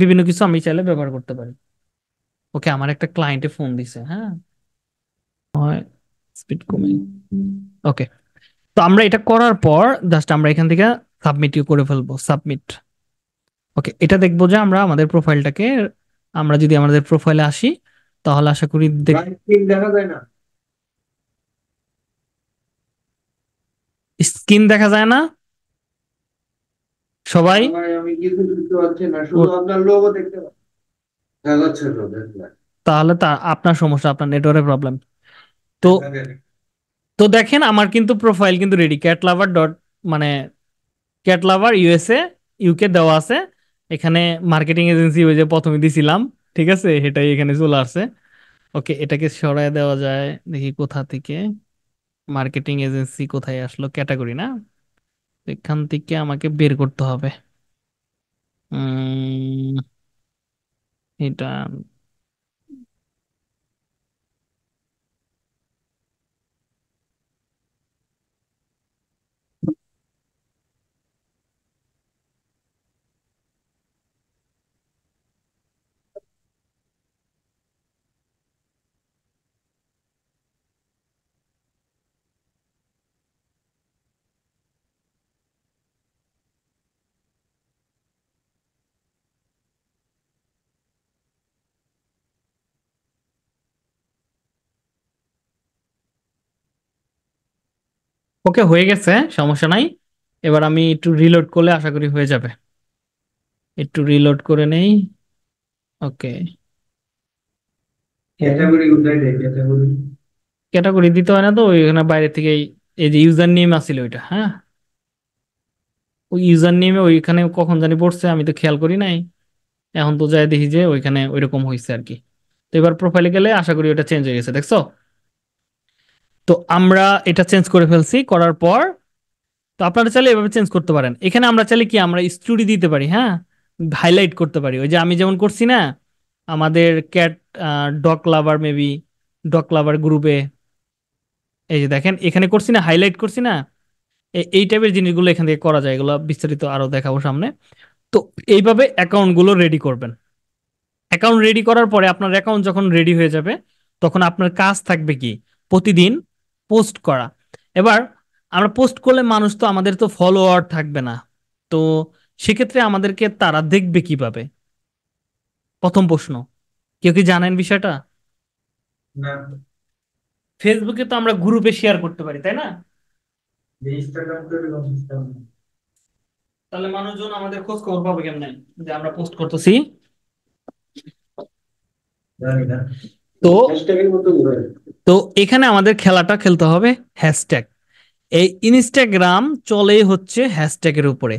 বিভিন্ন কিছু আমি চাইলে ব্যবহার করতে পারি ওকে আমার একটা ক্লায়েন্টে ফোন দিছে হ্যাঁ হয় স্পিড কমে ওকে তো আমরা এটা করার পর জাস্ট আমরা এখান থেকে সাবমিট করে ফেলবো সাবমিট ওকে এটা দেখবো যে আমরা আমাদের প্রোফাইলটাকে আমরা যদি আমাদের প্রোফাইলে আসি তাহলে আশা করি দেখা যায় না স্ক্রিন দেখা যায় না সবাই তাহলে তা আপনার সমস্যা আপনার নেটওয়ার্কের প্রবলেম তো তো দেখেন আমার কিন্তু প্রোফাইল কিন্তু রেডি ক্যাট লাভার ডট মানে ক্যাট লাভার ইউএসএ ইউকে দেওয়া আছে এখানে মার্কেটিং এজেন্সি ওই যে প্রথমে দিছিলাম ঠিক আছে এটাই এখানে চলে আসছে ওকে এটাকে সরায় দেওয়া যায় দেখি কোথা থেকে মার্কেটিং এজেন্সি কোথায় আসলো ক্যাটাগরি না এখান থেকে আমাকে বের করতে হবে এটা ওকে হয়ে গেছে সমস্যা নাই এবার আমি একটু রিলোড করলে আশা করি হয়ে যাবে একটু রিলোড করে নেই ওকে ক্যাটাগরি দিতে হয় না তো ওইখানে বাইরে থেকেই এই যে ইউজার নেম আসিল ওইটা হ্যাঁ ওই ইউজার নেমে ওইখানে কখন জানি পড়ছে আমি তো খেয়াল করি নাই এখন তো যাই দেখি যে ওইখানে ওইরকম হয়েছে আর কি তো এবার প্রোফাইলে গেলে আশা করি ওটা চেঞ্জ হয়ে গেছে দেখছো তো আমরা এটা চেঞ্জ করে ফেলছি করার পর তো আপনারা চাইলে এভাবে চেঞ্জ করতে পারেন এখানে আমরা চাইলে কি আমরা স্টুডি দিতে পারি হ্যাঁ হাইলাইট করতে পারি ওই যে আমি যেমন করছি না আমাদের cat dog lover maybe dog lover গ্রুপে এই যে দেখেন এখানে করছি না হাইলাইট করছি না এই টাইপের জিনিসগুলো এখান থেকে করা যায় এগুলো বিস্তারিত আরও দেখাবো সামনে তো এইভাবে অ্যাকাউন্টগুলো রেডি করবেন অ্যাকাউন্ট রেডি করার পরে আপনার অ্যাকাউন্ট যখন রেডি হয়ে যাবে তখন আপনার কাজ থাকবে কি প্রতিদিন পোস্ট করা এবার আমরা পোস্ট করলে মানুষ তো আমাদের তো ফলোয়ার থাকবে না তো সেক্ষেত্রে আমাদেরকে তারা দেখবে কিভাবে প্রথম প্রশ্ন কেউ কি জানেন বিষয়টা ফেসবুকে তো আমরা গ্রুপে শেয়ার করতে পারি তাই না তাহলে মানুষজন আমাদের খোঁজ খবর পাবে কেমনে যে আমরা পোস্ট করতেছি তো তো এখানে আমাদের খেলাটা খেলতে হবে হ্যাশট্যাগ এই ইনস্টাগ্রাম চলেই হচ্ছে হ্যাশট্যাগের উপরে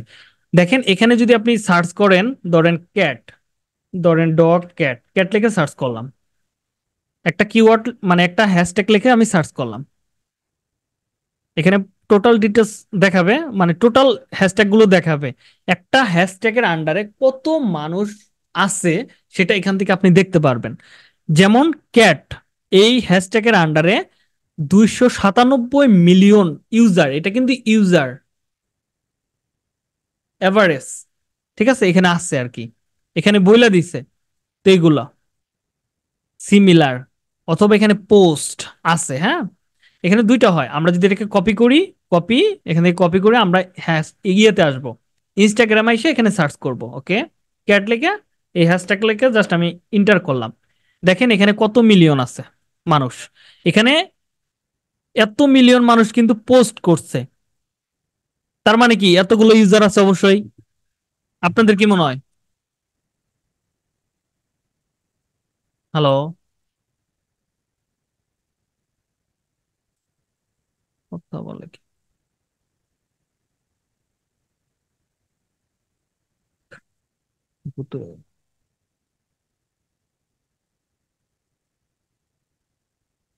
দেখেন এখানে যদি আপনি সার্চ করেন ধরেন ক্যাট ধরেন ডগ ক্যাট ক্যাট লিখে সার্চ করলাম একটা কিওয়ার্ড মানে একটা হ্যাশট্যাগ লিখে আমি সার্চ করলাম এখানে টোটাল ডিটেলস দেখাবে মানে টোটাল গুলো দেখাবে একটা হ্যাশট্যাগের আন্ডারে কত মানুষ আছে সেটা এখান থেকে আপনি দেখতে পারবেন যেমন ক্যাট এই হ্যাশট্যাগের আন্ডারে দুইশো সাতানব্বই মিলিয়ন ইউজার এটা কিন্তু ইউজার এভারেজ ঠিক আছে এখানে আসছে আর কি এখানে বইলা দিছে তো এগুলা সিমিলার অথবা এখানে পোস্ট আছে হ্যাঁ এখানে দুইটা হয় আমরা যদি এটাকে কপি করি কপি এখান থেকে কপি করে আমরা হ্যাশ এগিয়েতে আসব ইনস্টাগ্রামে এসে এখানে সার্চ করব ওকে ক্যাট লেখে এই হ্যাশট্যাগ লেখে জাস্ট আমি ইন্টার করলাম দেখেন এখানে কত মিলিয়ন আছে মানুষ এখানে এত মিলিয়ন মানুষ কিন্তু পোস্ট করছে তার মানে কি এতগুলো ইউজার আছে অবশ্যই আপনাদের কি মনে হয় হ্যালো কথা বলে কি পারছি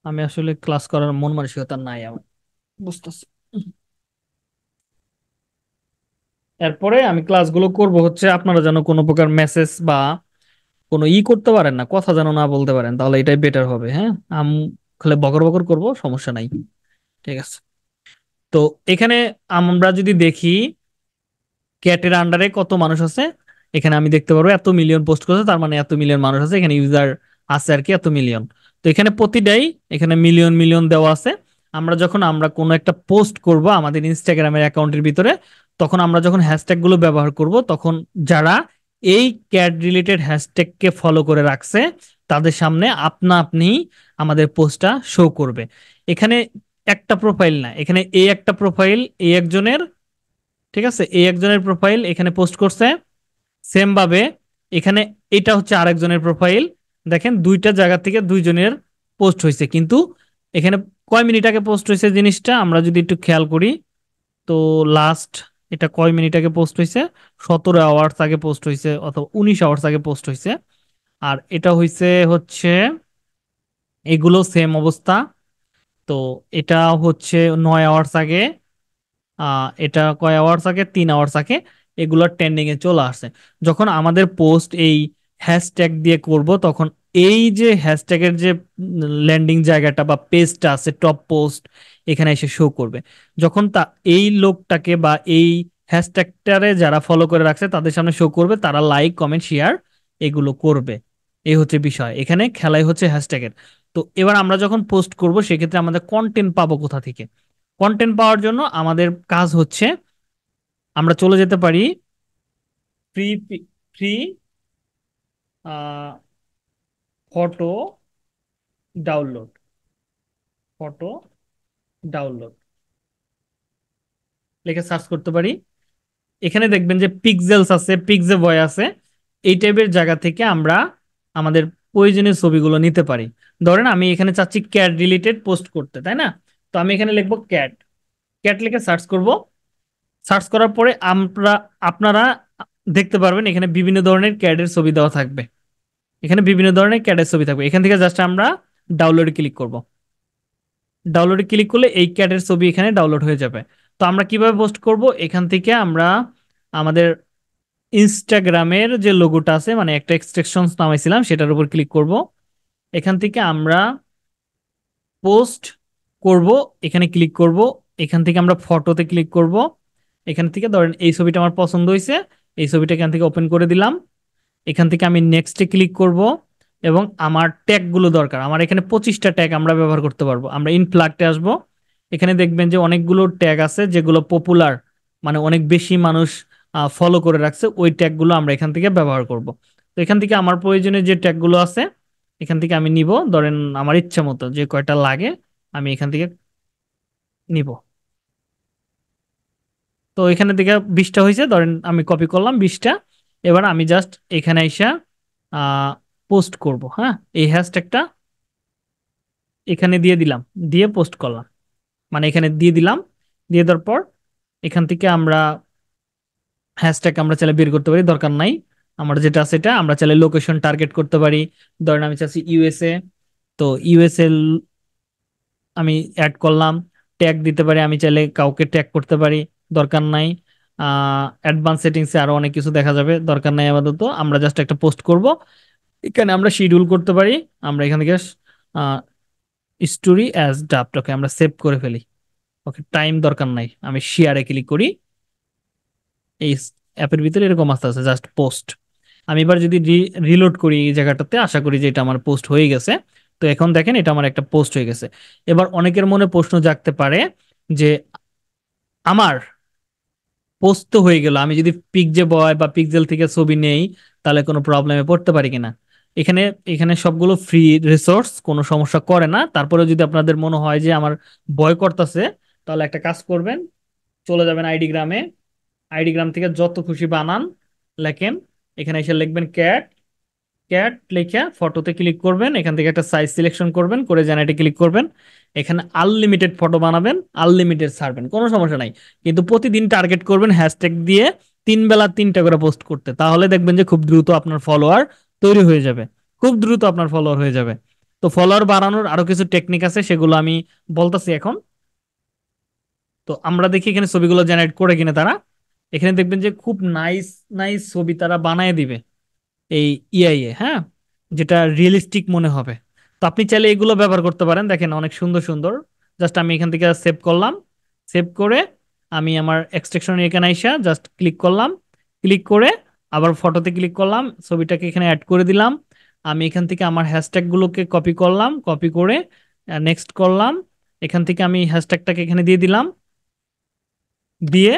আমি আসলে ক্লাস করার মন মানসিকতা নাই আমার বুঝতেছি এরপরে আমি ক্লাসগুলো করব হচ্ছে আপনারা যেন কোনো প্রকার মেসেজ বা কোনো ই করতে পারেন না কথা যেন না বলতে পারেন তাহলে এটাই বেটার হবে হ্যাঁ আমি খালে বকর বকর করব সমস্যা নাই ঠিক আছে তো এখানে আমরা যদি দেখি ক্যাটের আন্ডারে কত মানুষ আছে এখানে আমি দেখতে পারবো এত মিলিয়ন পোস্ট করেছে তার মানে এত মিলিয়ন মানুষ আছে এখানে ইউজার আছে আর কি এত মিলিয়ন তো এখানে প্রতিটাই এখানে মিলিয়ন মিলিয়ন দেওয়া আছে আমরা যখন আমরা কোনো একটা পোস্ট করব আমাদের ইনস্টাগ্রামের অ্যাকাউন্টের ভিতরে তখন আমরা যখন হ্যাশট্যাগগুলো ব্যবহার করব তখন যারা এই ক্যাট রিলেটেড হ্যাশট্যাগকে ফলো করে রাখছে তাদের সামনে আপনা আপনি আমাদের পোস্টটা শো করবে এখানে একটা প্রোফাইল না এখানে এই একটা প্রোফাইল এই একজনের ঠিক আছে এই একজনের প্রোফাইল এখানে পোস্ট করছে সেমভাবে এখানে এটা হচ্ছে আরেকজনের প্রোফাইল দেখেন দুইটা জায়গা থেকে দুইজনের পোস্ট হয়েছে কিন্তু এখানে কয় মিনিট আগে পোস্ট হয়েছে জিনিসটা আমরা যদি একটু খেয়াল করি তো লাস্ট এটা কয় মিনিট আগে পোস্ট হয়েছে সতেরো আওয়ার্স আগে পোস্ট হয়েছে অথবা উনিশ আওয়ার্স আগে পোস্ট হয়েছে আর এটা হয়েছে হচ্ছে এগুলো সেম অবস্থা তো এটা হচ্ছে নয় আওয়ার্স আগে এটা কয় আওয়ার্স আগে তিন আওয়ার্স আগে এগুলোর ট্রেন্ডিংয়ে চলে আসছে যখন আমাদের পোস্ট এই হ্যাশট্যাগ দিয়ে করব তখন এই যে হ্যাশট্যাগের যে ল্যান্ডিং জায়গাটা বা পেজটা আছে টপ পোস্ট এখানে এসে শো করবে যখন তা এই লোকটাকে বা এই হ্যাশট্যাগটারে যারা ফলো করে রাখছে তাদের সামনে শো করবে তারা লাইক কমেন্ট শেয়ার এগুলো করবে এই হচ্ছে বিষয় এখানে খেলাই হচ্ছে হ্যাশট্যাগের তো এবার আমরা যখন পোস্ট করব সেক্ষেত্রে আমাদের কন্টেন্ট পাবো কোথা থেকে কন্টেন্ট পাওয়ার জন্য আমাদের কাজ হচ্ছে আমরা চলে যেতে পারি free free photo download photo download লিখে সার্চ করতে পারি এখানে দেখবেন যে পিক্সেলস আছে পিকজে বয় আছে এই টাইপের জায়গা থেকে আমরা আমাদের প্রয়োজনীয় ছবিগুলো নিতে পারি ধরেন আমি এখানে চাচ্ছি ক্যাট রিলেটেড পোস্ট করতে তাই না তো আমি এখানে লিখবো ক্যাট ক্যাট লিখে সার্চ করব সার্চ করার পরে আমরা আপনারা দেখতে পারবেন এখানে বিভিন্ন ধরনের ক্যাডের ছবি দেওয়া থাকবে এখানে বিভিন্ন ধরনের ক্যাডের ছবি থাকবে এখান থেকে জাস্ট আমরা ডাউনলোডে ক্লিক করব ডাউনলোডে ক্লিক করলে এই ক্যাডের ছবি এখানে ডাউনলোড হয়ে যাবে তো আমরা কিভাবে পোস্ট করব এখান থেকে আমরা আমাদের ইনস্টাগ্রামের যে লোগোটা আছে মানে একটা এক্সট্রেকশন নামাইছিলাম সেটার উপর ক্লিক করব এখান থেকে আমরা পোস্ট করব এখানে ক্লিক করব এখান থেকে আমরা ফটোতে ক্লিক করব এখান থেকে ধরেন এই ছবিটা আমার পছন্দ হয়েছে এই ছবিটা এখান থেকে ওপেন করে দিলাম এখান থেকে আমি নেক্সটে ক্লিক করব এবং আমার ট্যাগগুলো দরকার আমার এখানে পঁচিশটা ট্যাগ আমরা ব্যবহার করতে পারবো আমরা ইনফ্লাক্টে আসবো এখানে দেখবেন যে অনেকগুলো ট্যাগ আছে যেগুলো পপুলার মানে অনেক বেশি মানুষ ফলো করে রাখছে ওই ট্যাগগুলো আমরা এখান থেকে ব্যবহার করব তো এখান থেকে আমার প্রয়োজনে যে ট্যাগগুলো আছে এখান থেকে আমি নিব ধরেন আমার ইচ্ছা মতো যে কয়টা লাগে আমি এখান থেকে নিব তো এখানে থেকে বিশটা হয়েছে ধরেন আমি কপি করলাম বিশটা এবার আমি জাস্ট এখানে এসে পোস্ট করব হ্যাঁ এই হ্যাশট্যাগটা এখানে দিয়ে দিলাম দিয়ে পোস্ট করলাম মানে এখানে দিয়ে দিলাম দিয়ে দেওয়ার পর এখান থেকে আমরা হ্যাশট্যাগ আমরা চাইলে বের করতে পারি দরকার নাই আমার যেটা সেটা আমরা চাইলে লোকেশন টার্গেট করতে পারি ধরেন আমি চাচ্ছি ইউএসএ তো ইউএসএ আমি অ্যাড করলাম ট্যাগ দিতে পারি আমি চাইলে কাউকে ট্যাগ করতে পারি দরকার নাই অ্যাডভান্স সেটিংসে আরো অনেক কিছু দেখা যাবে দরকার নাই আপাতত আমরা জাস্ট একটা পোস্ট করব এখানে আমরা শিডিউল করতে পারি আমরা এখান থেকে স্টোরি অ্যাজ ডাপ্ট ওকে আমরা সেভ করে ফেলি ওকে টাইম দরকার নাই আমি শেয়ারে ক্লিক করি এই অ্যাপের ভিতরে এরকম আস্তে আস্তে জাস্ট পোস্ট আমি এবার যদি রিলোড করি এই জায়গাটাতে আশা করি যে এটা আমার পোস্ট হয়ে গেছে তো এখন দেখেন এটা আমার একটা পোস্ট হয়ে গেছে এবার অনেকের মনে প্রশ্ন জাগতে পারে যে আমার পোস্ত হয়ে গেল আমি যদি পিকজে বয় বা পিকজেল থেকে ছবি নেই তাহলে কোনো প্রবলেমে পড়তে পারি কিনা এখানে এখানে সবগুলো ফ্রি রিসোর্স কোনো সমস্যা করে না তারপরে যদি আপনাদের মনে হয় যে আমার ভয় করতেছে তাহলে একটা কাজ করবেন চলে যাবেন আইডিগ্রামে আইডিগ্রাম থেকে যত খুশি বানান লেখেন এখানে এসে লিখবেন ক্যাট ক্যাট লেখা ফটোতে ক্লিক করবেন এখান থেকে একটা সাইজ সিলেকশন করবেন করে জেনারেটে ক্লিক করবেন এখানে আনলিমিটেড ফটো বানাবেন আনলিমিটেড ছাড়বেন কোনো সমস্যা নাই কিন্তু প্রতিদিন টার্গেট করবেন হ্যাশট্যাগ দিয়ে তিন বেলা তিনটা করে পোস্ট করতে তাহলে দেখবেন যে খুব দ্রুত আপনার ফলোয়ার তৈরি হয়ে যাবে খুব দ্রুত আপনার ফলোয়ার হয়ে যাবে তো ফলোয়ার বাড়ানোর আরও কিছু টেকনিক আছে সেগুলো আমি বলতেছি এখন তো আমরা দেখি এখানে ছবিগুলো জেনারেট করে কিনে তারা এখানে দেখবেন যে খুব নাইস নাইস ছবি তারা বানায় দিবে এই ইআইএ e হ্যাঁ যেটা রিয়েলিস্টিক মনে হবে তো আপনি চাইলে এগুলো ব্যবহার করতে পারেন দেখেন অনেক সুন্দর সুন্দর জাস্ট আমি এখান থেকে সেভ করলাম সেভ করে আমি আমার এক্সট্রেকশন এখানে আইসা জাস্ট ক্লিক করলাম ক্লিক করে আবার ফটোতে ক্লিক করলাম ছবিটাকে এখানে অ্যাড করে দিলাম আমি এখান থেকে আমার হ্যাশট্যাগুলোকে কপি করলাম কপি করে নেক্সট করলাম এখান থেকে আমি হ্যাশট্যাগটাকে এখানে দিয়ে দিলাম দিয়ে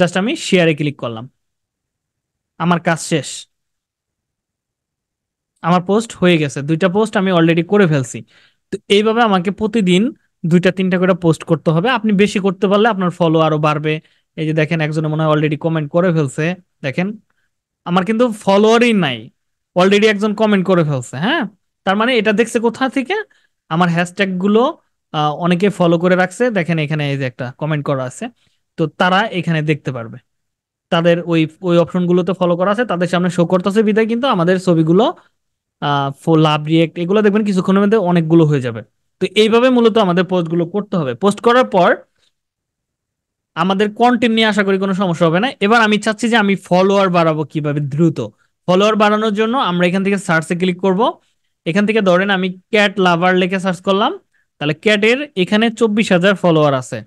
জাস্ট আমি শেয়ারে ক্লিক করলাম আমার কাজ শেষ আমার পোস্ট হয়ে গেছে দুইটা পোস্ট আমি অলরেডি করে ফেলছি তো এইভাবে আমাকে প্রতিদিন দুইটা তিনটা করে পোস্ট করতে হবে আপনি বেশি করতে পারলে আপনার ফলো আরো বাড়বে এই যে দেখেন একজনে মনে হয় অলরেডি কমেন্ট করে ফেলছে দেখেন আমার কিন্তু ফলোয়ারই নাই অলরেডি একজন কমেন্ট করে ফেলছে হ্যাঁ তার মানে এটা দেখছে কোথা থেকে আমার হ্যাশট্যাগ গুলো অনেকে ফলো করে রাখছে দেখেন এখানে এই যে একটা কমেন্ট করা আছে তো তারা এখানে দেখতে পারবে তাদের ওই ওই অপশনগুলোতে ফলো করা আছে তাদের সামনে শো করতেছে বিদায় কিন্তু আমাদের ছবিগুলো লাভ রিয়েক্ট এগুলো দেখবেন কিছুক্ষণের মধ্যে অনেকগুলো হয়ে যাবে তো এইভাবে মূলত আমাদের পোস্টগুলো করতে হবে পোস্ট করার পর আমাদের কন্টেন্ট নিয়ে আশা করি কোনো সমস্যা হবে না এবার আমি চাচ্ছি যে আমি ফলোয়ার বাড়াবো কিভাবে দ্রুত ফলোয়ার বাড়ানোর জন্য আমরা এখান থেকে সার্চে ক্লিক করব এখান থেকে ধরেন আমি ক্যাট লাভার লেখে সার্চ করলাম তাহলে ক্যাটের এখানে চব্বিশ হাজার ফলোয়ার আছে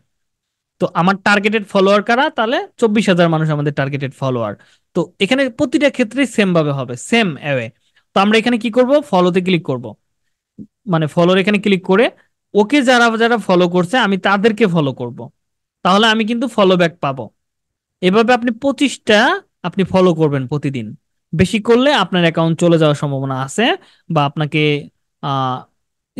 তো আমার টার্গেটেড ফলোয়ার কারা তাহলে চব্বিশ হাজার মানুষ আমাদের টার্গেটেড ফলোয়ার তো এখানে প্রতিটা ক্ষেত্রেই সেম ভাবে হবে সেম অ্যাওয়ে তো আমরা এখানে কি করব ফলোতে ক্লিক করব মানে ফলোর এখানে ক্লিক করে ওকে যারা যারা ফলো করছে আমি তাদেরকে ফলো করব তাহলে আমি কিন্তু ফলো ব্যাক পাবো এভাবে আপনি পঁচিশটা আপনি ফলো করবেন প্রতিদিন বেশি করলে আপনার অ্যাকাউন্ট চলে যাওয়ার সম্ভাবনা আছে বা আপনাকে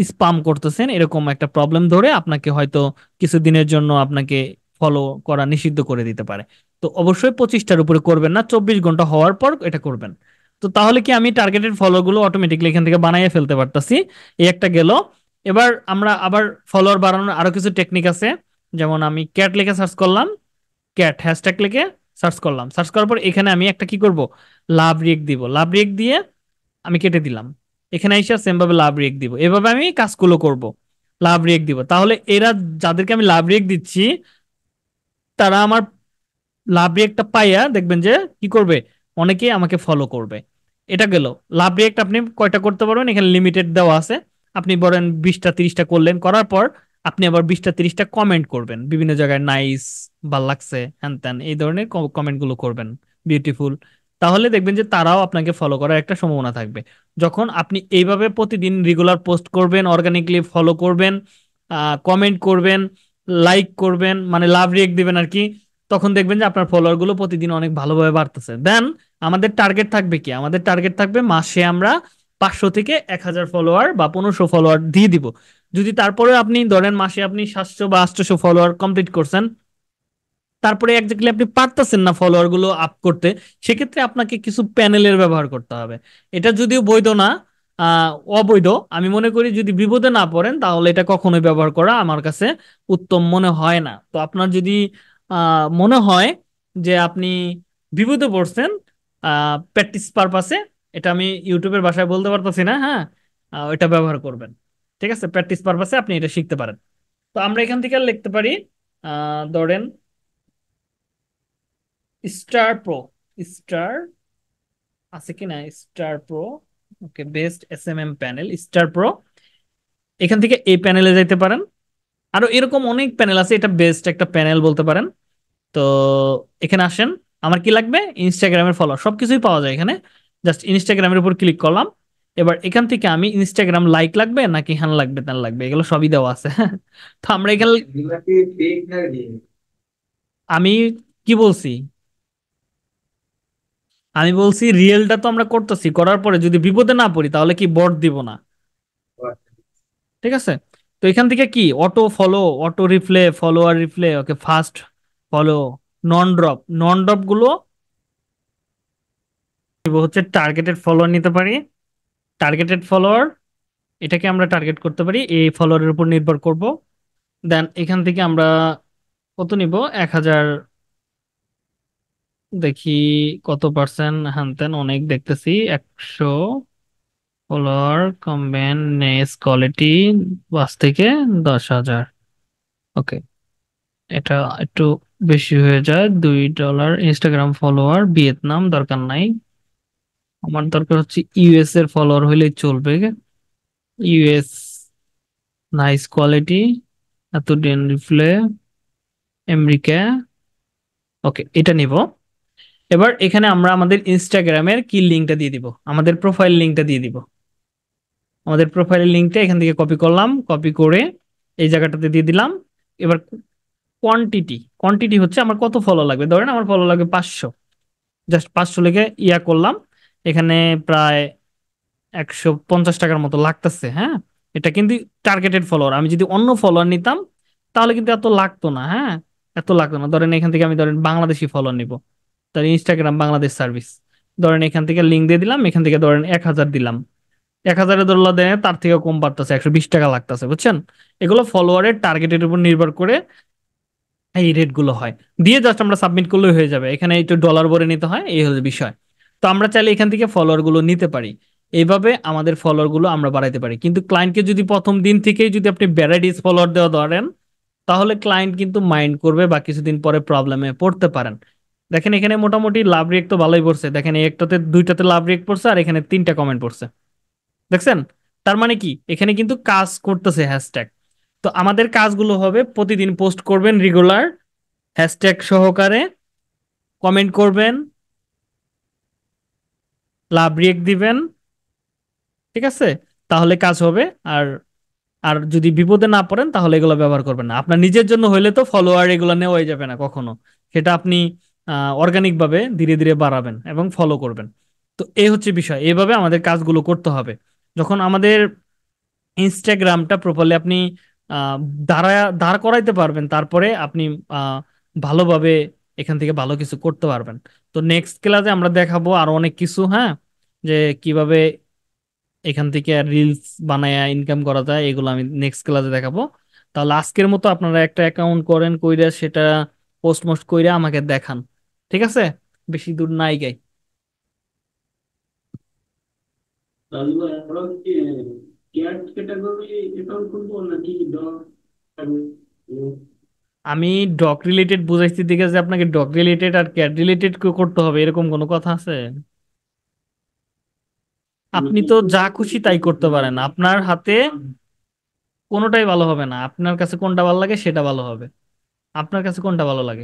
স্পাম করতেছেন এরকম একটা প্রবলেম ধরে আপনাকে হয়তো কিছুদিনের জন্য আপনাকে ফলো করা নিষিদ্ধ করে দিতে পারে তো অবশ্যই পঁচিশটার উপরে করবেন না চব্বিশ ঘন্টা হওয়ার পর এটা করবেন তো তাহলে কি আমি টার্গেটেড ফলোয়ারগুলো অটোমেটিকলি এখান থেকে বানাইয়ে ফেলতে পারতাছি এই একটা গেল এবার আমরা আবার ফলোয়ার বাড়ানোর আরো কিছু টেকনিক আছে যেমন আমি ক্যাট লিখে সার্চ করলাম ক্যাট হ্যাশট্যাগ লিখে সার্চ করলাম সার্চ করার পর এখানে আমি একটা কি করব লাভ রিয়েক দিব লাভ রিয়েক দিয়ে আমি কেটে দিলাম এখানে এসে সেমভাবে লাভ রিয়েক দিব এভাবে আমি কাজগুলো করব লাভ রিয়েক দিব তাহলে এরা যাদেরকে আমি লাভ রিয়েক দিচ্ছি তারা আমার লাভ রিয়েকটা পাইয়া দেখবেন যে কি করবে অনেকেই আমাকে ফলো করবে এটা গেল লাভ রিয়েক্ট আপনি কয়টা করতে পারবেন এখানে লিমিটেড দেওয়া আছে আপনি বলেন বিশটা তিরিশটা করলেন করার পর আপনি আবার বিশটা তিরিশটা কমেন্ট করবেন বিভিন্ন জায়গায় নাইস ভাল লাগছে হ্যান ত্যান এই ধরনের কমেন্টগুলো করবেন বিউটিফুল তাহলে দেখবেন যে তারাও আপনাকে ফলো করার একটা সম্ভাবনা থাকবে যখন আপনি এইভাবে প্রতিদিন রেগুলার পোস্ট করবেন অর্গানিকলি ফলো করবেন কমেন্ট করবেন লাইক করবেন মানে লাভ রিয়েক্ট দিবেন আর কি তখন দেখবেন যে আপনার ফলোয়ার গুলো প্রতিদিন অনেক ভালোভাবে বাড়তেছে দেন আমাদের টার্গেট থাকবে কি আমাদের টার্গেট থাকবে মাসে আমরা পাঁচশো থেকে এক হাজার ফলোয়ার বা পনেরোশো ফলোয়ার দিয়ে দিব যদি তারপরে আপনি ধরেন মাসে আপনি সাতশো বা আটশোশো ফলোয়ার কমপ্লিট করছেন তারপরে একজাক্টলি আপনি পারতেছেন না ফলোয়ার গুলো আপ করতে সেক্ষেত্রে আপনাকে কিছু প্যানেলের ব্যবহার করতে হবে এটা যদিও বৈধ না অবৈধ আমি মনে করি যদি বিপদে না পড়েন তাহলে এটা কখনোই ব্যবহার করা আমার কাছে উত্তম মনে হয় না তো আপনার যদি মনে হয় যে আপনি বিভূত পড়ছেন প্র্যাকটিস পারপাসে এটা আমি ইউটিউবের ভাষায় বলতে পারতেছি না হ্যাঁ এটা ব্যবহার করবেন ঠিক আছে প্র্যাকটিস পারপাসে আপনি এটা শিখতে পারেন তো আমরা এখান থেকে লিখতে পারি ধরেন স্টার প্রো স্টার আছে কি না star pro okay best S M M panel star pro এখান থেকে এই প্যানেলে যাইতে পারেন আরো এরকম অনেক প্যানেল আছে এটা বেস্ট একটা প্যানেল বলতে পারেন তো এখানে আসেন আমার কি লাগবে ইনস্টাগ্রামের সব সবকিছুই পাওয়া যায় এখানে জাস্ট ইনস্টাগ্রামের উপর ক্লিক করলাম এবার এখান থেকে আমি ইনস্টাগ্রাম লাইক লাগবে নাকি হ্যান লাগবে তান লাগবে এগুলো সবই দেওয়া আছে (laughs) তো আমরা এখানে আমি কি বলছি আমি বলছি রিয়েলটা তো আমরা করতেছি করার পরে যদি বিপদে না পড়ি তাহলে কি বট দিব না ঠিক আছে তো এখান থেকে কি auto follow auto reply follower reply okay fast follow non drop non drop গুলো হচ্ছে টার্গেটেড ফলোয়ার নিতে পারি টার্গেটেড ফলোয়ার এটাকে আমরা টার্গেট করতে পারি এই ফলোয়ারের উপর নির্ভর করব দেন এখান থেকে আমরা কত নিব এক হাজার দেখি কত পার্সেন্ট হ্যান অনেক দেখতেছি একশো পোলার কম্বেন নেস কোয়ালিটি পাঁচ থেকে দশ হাজার ওকে এটা একটু বেশি হয়ে যায় দুই ডলার ইনস্টাগ্রাম ফলোয়ার ভিয়েতনাম দরকার নাই আমার দরকার হচ্ছে ইউএস এর ফলোয়ার হইলে চলবে ইউএস নাইস কোয়ালিটি এত ডেন রিফ্লে আমেরিকা ওকে এটা নিব এবার এখানে আমরা আমাদের ইনস্টাগ্রামের কি লিঙ্কটা দিয়ে দিব আমাদের প্রোফাইল লিঙ্কটা দিয়ে দিব আমাদের প্রোফাইলের লিঙ্কটা এখান থেকে কপি করলাম কপি করে এই জায়গাটাতে দিয়ে দিলাম এবার কোয়ান্টিটি কোয়ান্টিটি হচ্ছে আমার কত ফলো লাগবে ধরেন আমার ফলো লাগবে পাঁচশো জাস্ট পাঁচশো লেগে ইয়া করলাম এখানে প্রায় একশো পঞ্চাশ টাকার মতো লাগতেছে হ্যাঁ এটা কিন্তু টার্গেটেড ফলোয়ার আমি যদি অন্য ফলোয়ার নিতাম তাহলে কিন্তু এত লাগতো না হ্যাঁ এত লাগতো না ধরেন এখান থেকে আমি ধরেন বাংলাদেশি ফলোয়ার নিব তাহলে ইনস্টাগ্রাম বাংলাদেশ সার্ভিস ধরেন এখান থেকে লিঙ্ক দিয়ে দিলাম এখান থেকে ধরেন এক হাজার দিলাম এক হাজার ডলার দেয় তার থেকে কম পারতেছে একশো বিশ টাকা লাগতেছে বুঝছেন এগুলো ফলোয়ারের টার্গেটের উপর নির্ভর করে এই রেটগুলো হয় দিয়ে জাস্ট আমরা সাবমিট করলেই হয়ে যাবে এখানে একটু ডলার ভরে নিতে হয় এই হলো বিষয় তো আমরা চাইলে এখান থেকে ফলোয়ারগুলো নিতে পারি এইভাবে আমাদের ফলোয়ারগুলো আমরা বাড়াইতে পারি কিন্তু ক্লায়েন্টকে যদি প্রথম দিন থেকেই যদি আপনি ভ্যারাইটিস ফলোয়ার দেওয়া ধরেন তাহলে ক্লায়েন্ট কিন্তু মাইন্ড করবে বা কিছুদিন পরে প্রবলেমে পড়তে পারেন দেখেন এখানে মোটামুটি লাভ রেক তো ভালোই পড়ছে দেখেন একটাতে দুইটাতে লাভ রেট পড়ছে আর এখানে তিনটা কমেন্ট পড়ছে দেখছেন তার মানে কি এখানে কিন্তু কাজ করতেছে হ্যাশট্যাগ তো আমাদের কাজগুলো হবে প্রতিদিন পোস্ট করবেন রেগুলার হ্যাশট্যাগ সহকারে কমেন্ট করবেন লাভ রিয়েক দিবেন ঠিক আছে তাহলে কাজ হবে আর আর যদি বিপদে না পড়েন তাহলে এগুলো ব্যবহার করবেন না আপনার নিজের জন্য হইলে তো ফলোয়ার এগুলো নেওয়াই যাবে না কখনো সেটা আপনি অর্গানিকভাবে ধীরে ধীরে বাড়াবেন এবং ফলো করবেন তো এই হচ্ছে বিষয় এইভাবে আমাদের কাজগুলো করতে হবে যখন আমাদের ইনস্টাগ্রামটা প্রপারলি আপনি দাঁড়া দাঁড় করাইতে পারবেন তারপরে আপনি ভালোভাবে এখান থেকে ভালো কিছু করতে পারবেন তো নেক্সট ক্লাসে আমরা দেখাবো আরো অনেক কিছু হ্যাঁ যে কিভাবে এখান থেকে রিলস বানায়া ইনকাম করা যায় এগুলো আমি নেক্সট ক্লাসে দেখাবো তাহলে আজকের মতো আপনারা একটা অ্যাকাউন্ট করেন কইরা সেটা পোস্ট মোস্ট কইরা আমাকে দেখান ঠিক আছে বেশি দূর নাই গাই আমি ডগ রিলেটেড বুঝাইছি দেখে যে আপনাকে ডগ রিলেটেড আর ক্যাট রিলেটেড করতে হবে এরকম কোনো কথা আছে আপনি তো যা খুশি তাই করতে পারেন আপনার হাতে কোনোটাই ভালো হবে না আপনার কাছে কোনটা ভালো লাগে সেটা ভালো হবে আপনার কাছে কোনটা ভালো লাগে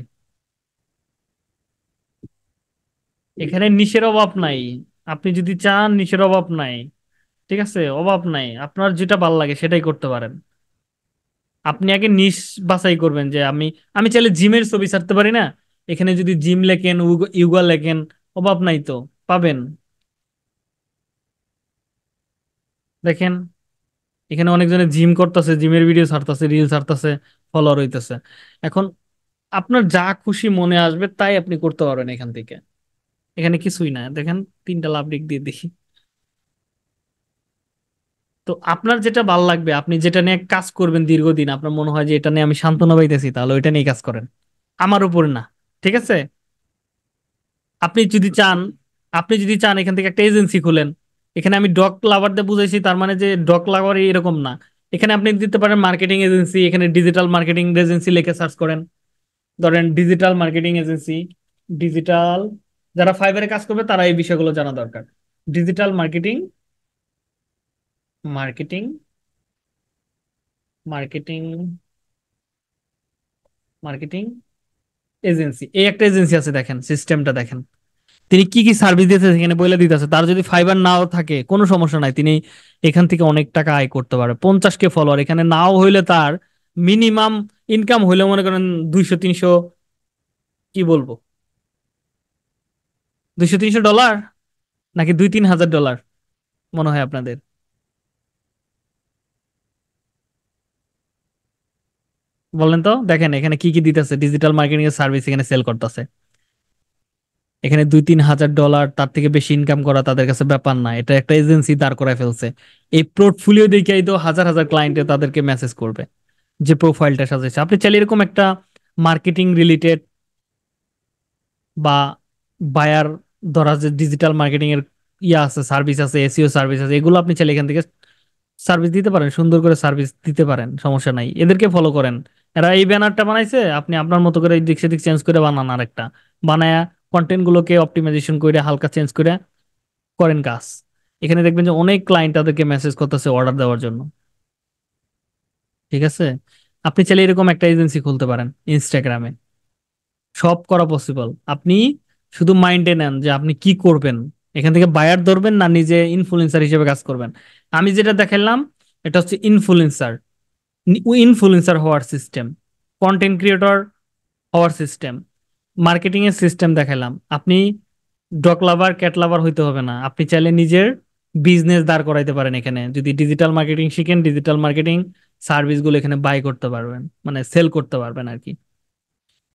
এখানে নিশের অভাব নাই আপনি যদি চান নিচের অভাব নাই ঠিক আছে অভাব নাই আপনার যেটা ভাল লাগে সেটাই করতে পারেন আপনি আগে নিশ বাছাই করবেন যে আমি আমি চাইলে জিমের ছবি ছাড়তে পারি না এখানে যদি জিম লেখেন ইউগা লেখেন অভাব নাই তো পাবেন দেখেন এখানে অনেকজনে জিম করতেছে জিমের ভিডিও ছাড়তেছে রিল ছাড়তেছে ফলোয়ার হইতেছে এখন আপনার যা খুশি মনে আসবে তাই আপনি করতে পারবেন এখান থেকে এখানে কিছুই না দেখেন তিনটা লাভ রেক দিয়ে দেখি তো আপনার যেটা ভাল লাগবে আপনি যেটা নিয়ে কাজ করবেন দীর্ঘদিন আপনার মনে হয় যে এটা নিয়ে আমি সান্ত্বনা পাইতেছি তাহলে ওইটা নিয়ে কাজ করেন আমার উপর না ঠিক আছে আপনি যদি চান আপনি যদি চান এখান থেকে একটা এজেন্সি খুলেন এখানে আমি ডক লাভারদের বুঝাইছি তার মানে যে ডক লাভার এরকম না এখানে আপনি দিতে পারেন মার্কেটিং এজেন্সি এখানে ডিজিটাল মার্কেটিং এজেন্সি লিখে সার্চ করেন ধরেন ডিজিটাল মার্কেটিং এজেন্সি ডিজিটাল যারা ফাইবারে কাজ করবে তারা এই বিষয়গুলো জানা দরকার digital marketing marketing marketing marketing agency এই একটা এজেন্সি আছে দেখেন সিস্টেমটা দেখেন তিনি কি কি সার্ভিস দিতে এখানে বলে দিতেছে তার যদি ফাইবার নাও থাকে কোনো সমস্যা নাই তিনি এখান থেকে অনেক টাকা আয় করতে পারে পঞ্চাশ কে ফলোয়ার এখানে নাও হইলে তার মিনিমাম ইনকাম হইলে মনে করেন দুইশো তিনশো কি বলবো দুইশো তিনশো ডলার নাকি দুই তিন হাজার ডলার মনে হয় আপনাদের বলেন তো দেখেন এখানে কি কি দিতেছে ডিজিটাল মার্কেটিং এর সার্ভিস এখানে সেল করতেছে এখানে দুই তিন হাজার ডলার তার থেকে বেশি ইনকাম করা তাদের কাছে ব্যাপার না এটা একটা এজেন্সি দাঁড় করায় ফেলছে এই পোর্টফোলিও দেখেই তো হাজার হাজার ক্লায়েন্টে তাদেরকে মেসেজ করবে যে প্রোফাইলটা সাজেছে আপনি চাইলে এরকম একটা মার্কেটিং রিলেটেড বা বায়ার ধরা যে ডিজিটাল মার্কেটিং এর ইয়া আছে সার্ভিস আছে এসিও সার্ভিস e আছে এগুলো আপনি চাইলে এখান থেকে সার্ভিস দিতে পারেন সুন্দর করে সার্ভিস দিতে পারেন সমস্যা নাই এদেরকে ফলো করেন এরা এই ব্যানারটা বানাইছে আপনি আপনার মতো করে দিক সেদিক চেঞ্জ করে বানান আর একটা বানায়া কন্টেন্ট গুলোকে অপটিমাইজেশন করে হালকা চেঞ্জ করে করেন কাজ এখানে দেখবেন যে অনেক ক্লায়েন্ট তাদেরকে মেসেজ করতেছে অর্ডার দেওয়ার জন্য ঠিক আছে আপনি চাইলে এরকম একটা এজেন্সি খুলতে পারেন ইনস্টাগ্রামে সব করা পসিবল আপনি শুধু মাইন্ডে নেন যে আপনি কি করবেন এখান থেকে বায়ার ধরবেন না নিজে ইনফ্লুয়েন্সার হিসেবে কাজ করবেন আমি যেটা দেখালাম এটা হচ্ছে ইনফ্লুয়েন্সার ইনফ্লুয়েন্সার হওয়ার সিস্টেম কন্টেন্ট ক্রিয়েটর হওয়ার সিস্টেম মার্কেটিং এর সিস্টেম দেখালাম আপনি ডক লাভার ক্যাট লাভার হইতে হবে না আপনি চাইলে নিজের বিজনেস দাঁড় করাইতে পারেন এখানে যদি ডিজিটাল মার্কেটিং শিখেন ডিজিটাল মার্কেটিং সার্ভিসগুলো এখানে বাই করতে পারবেন মানে সেল করতে পারবেন আর কি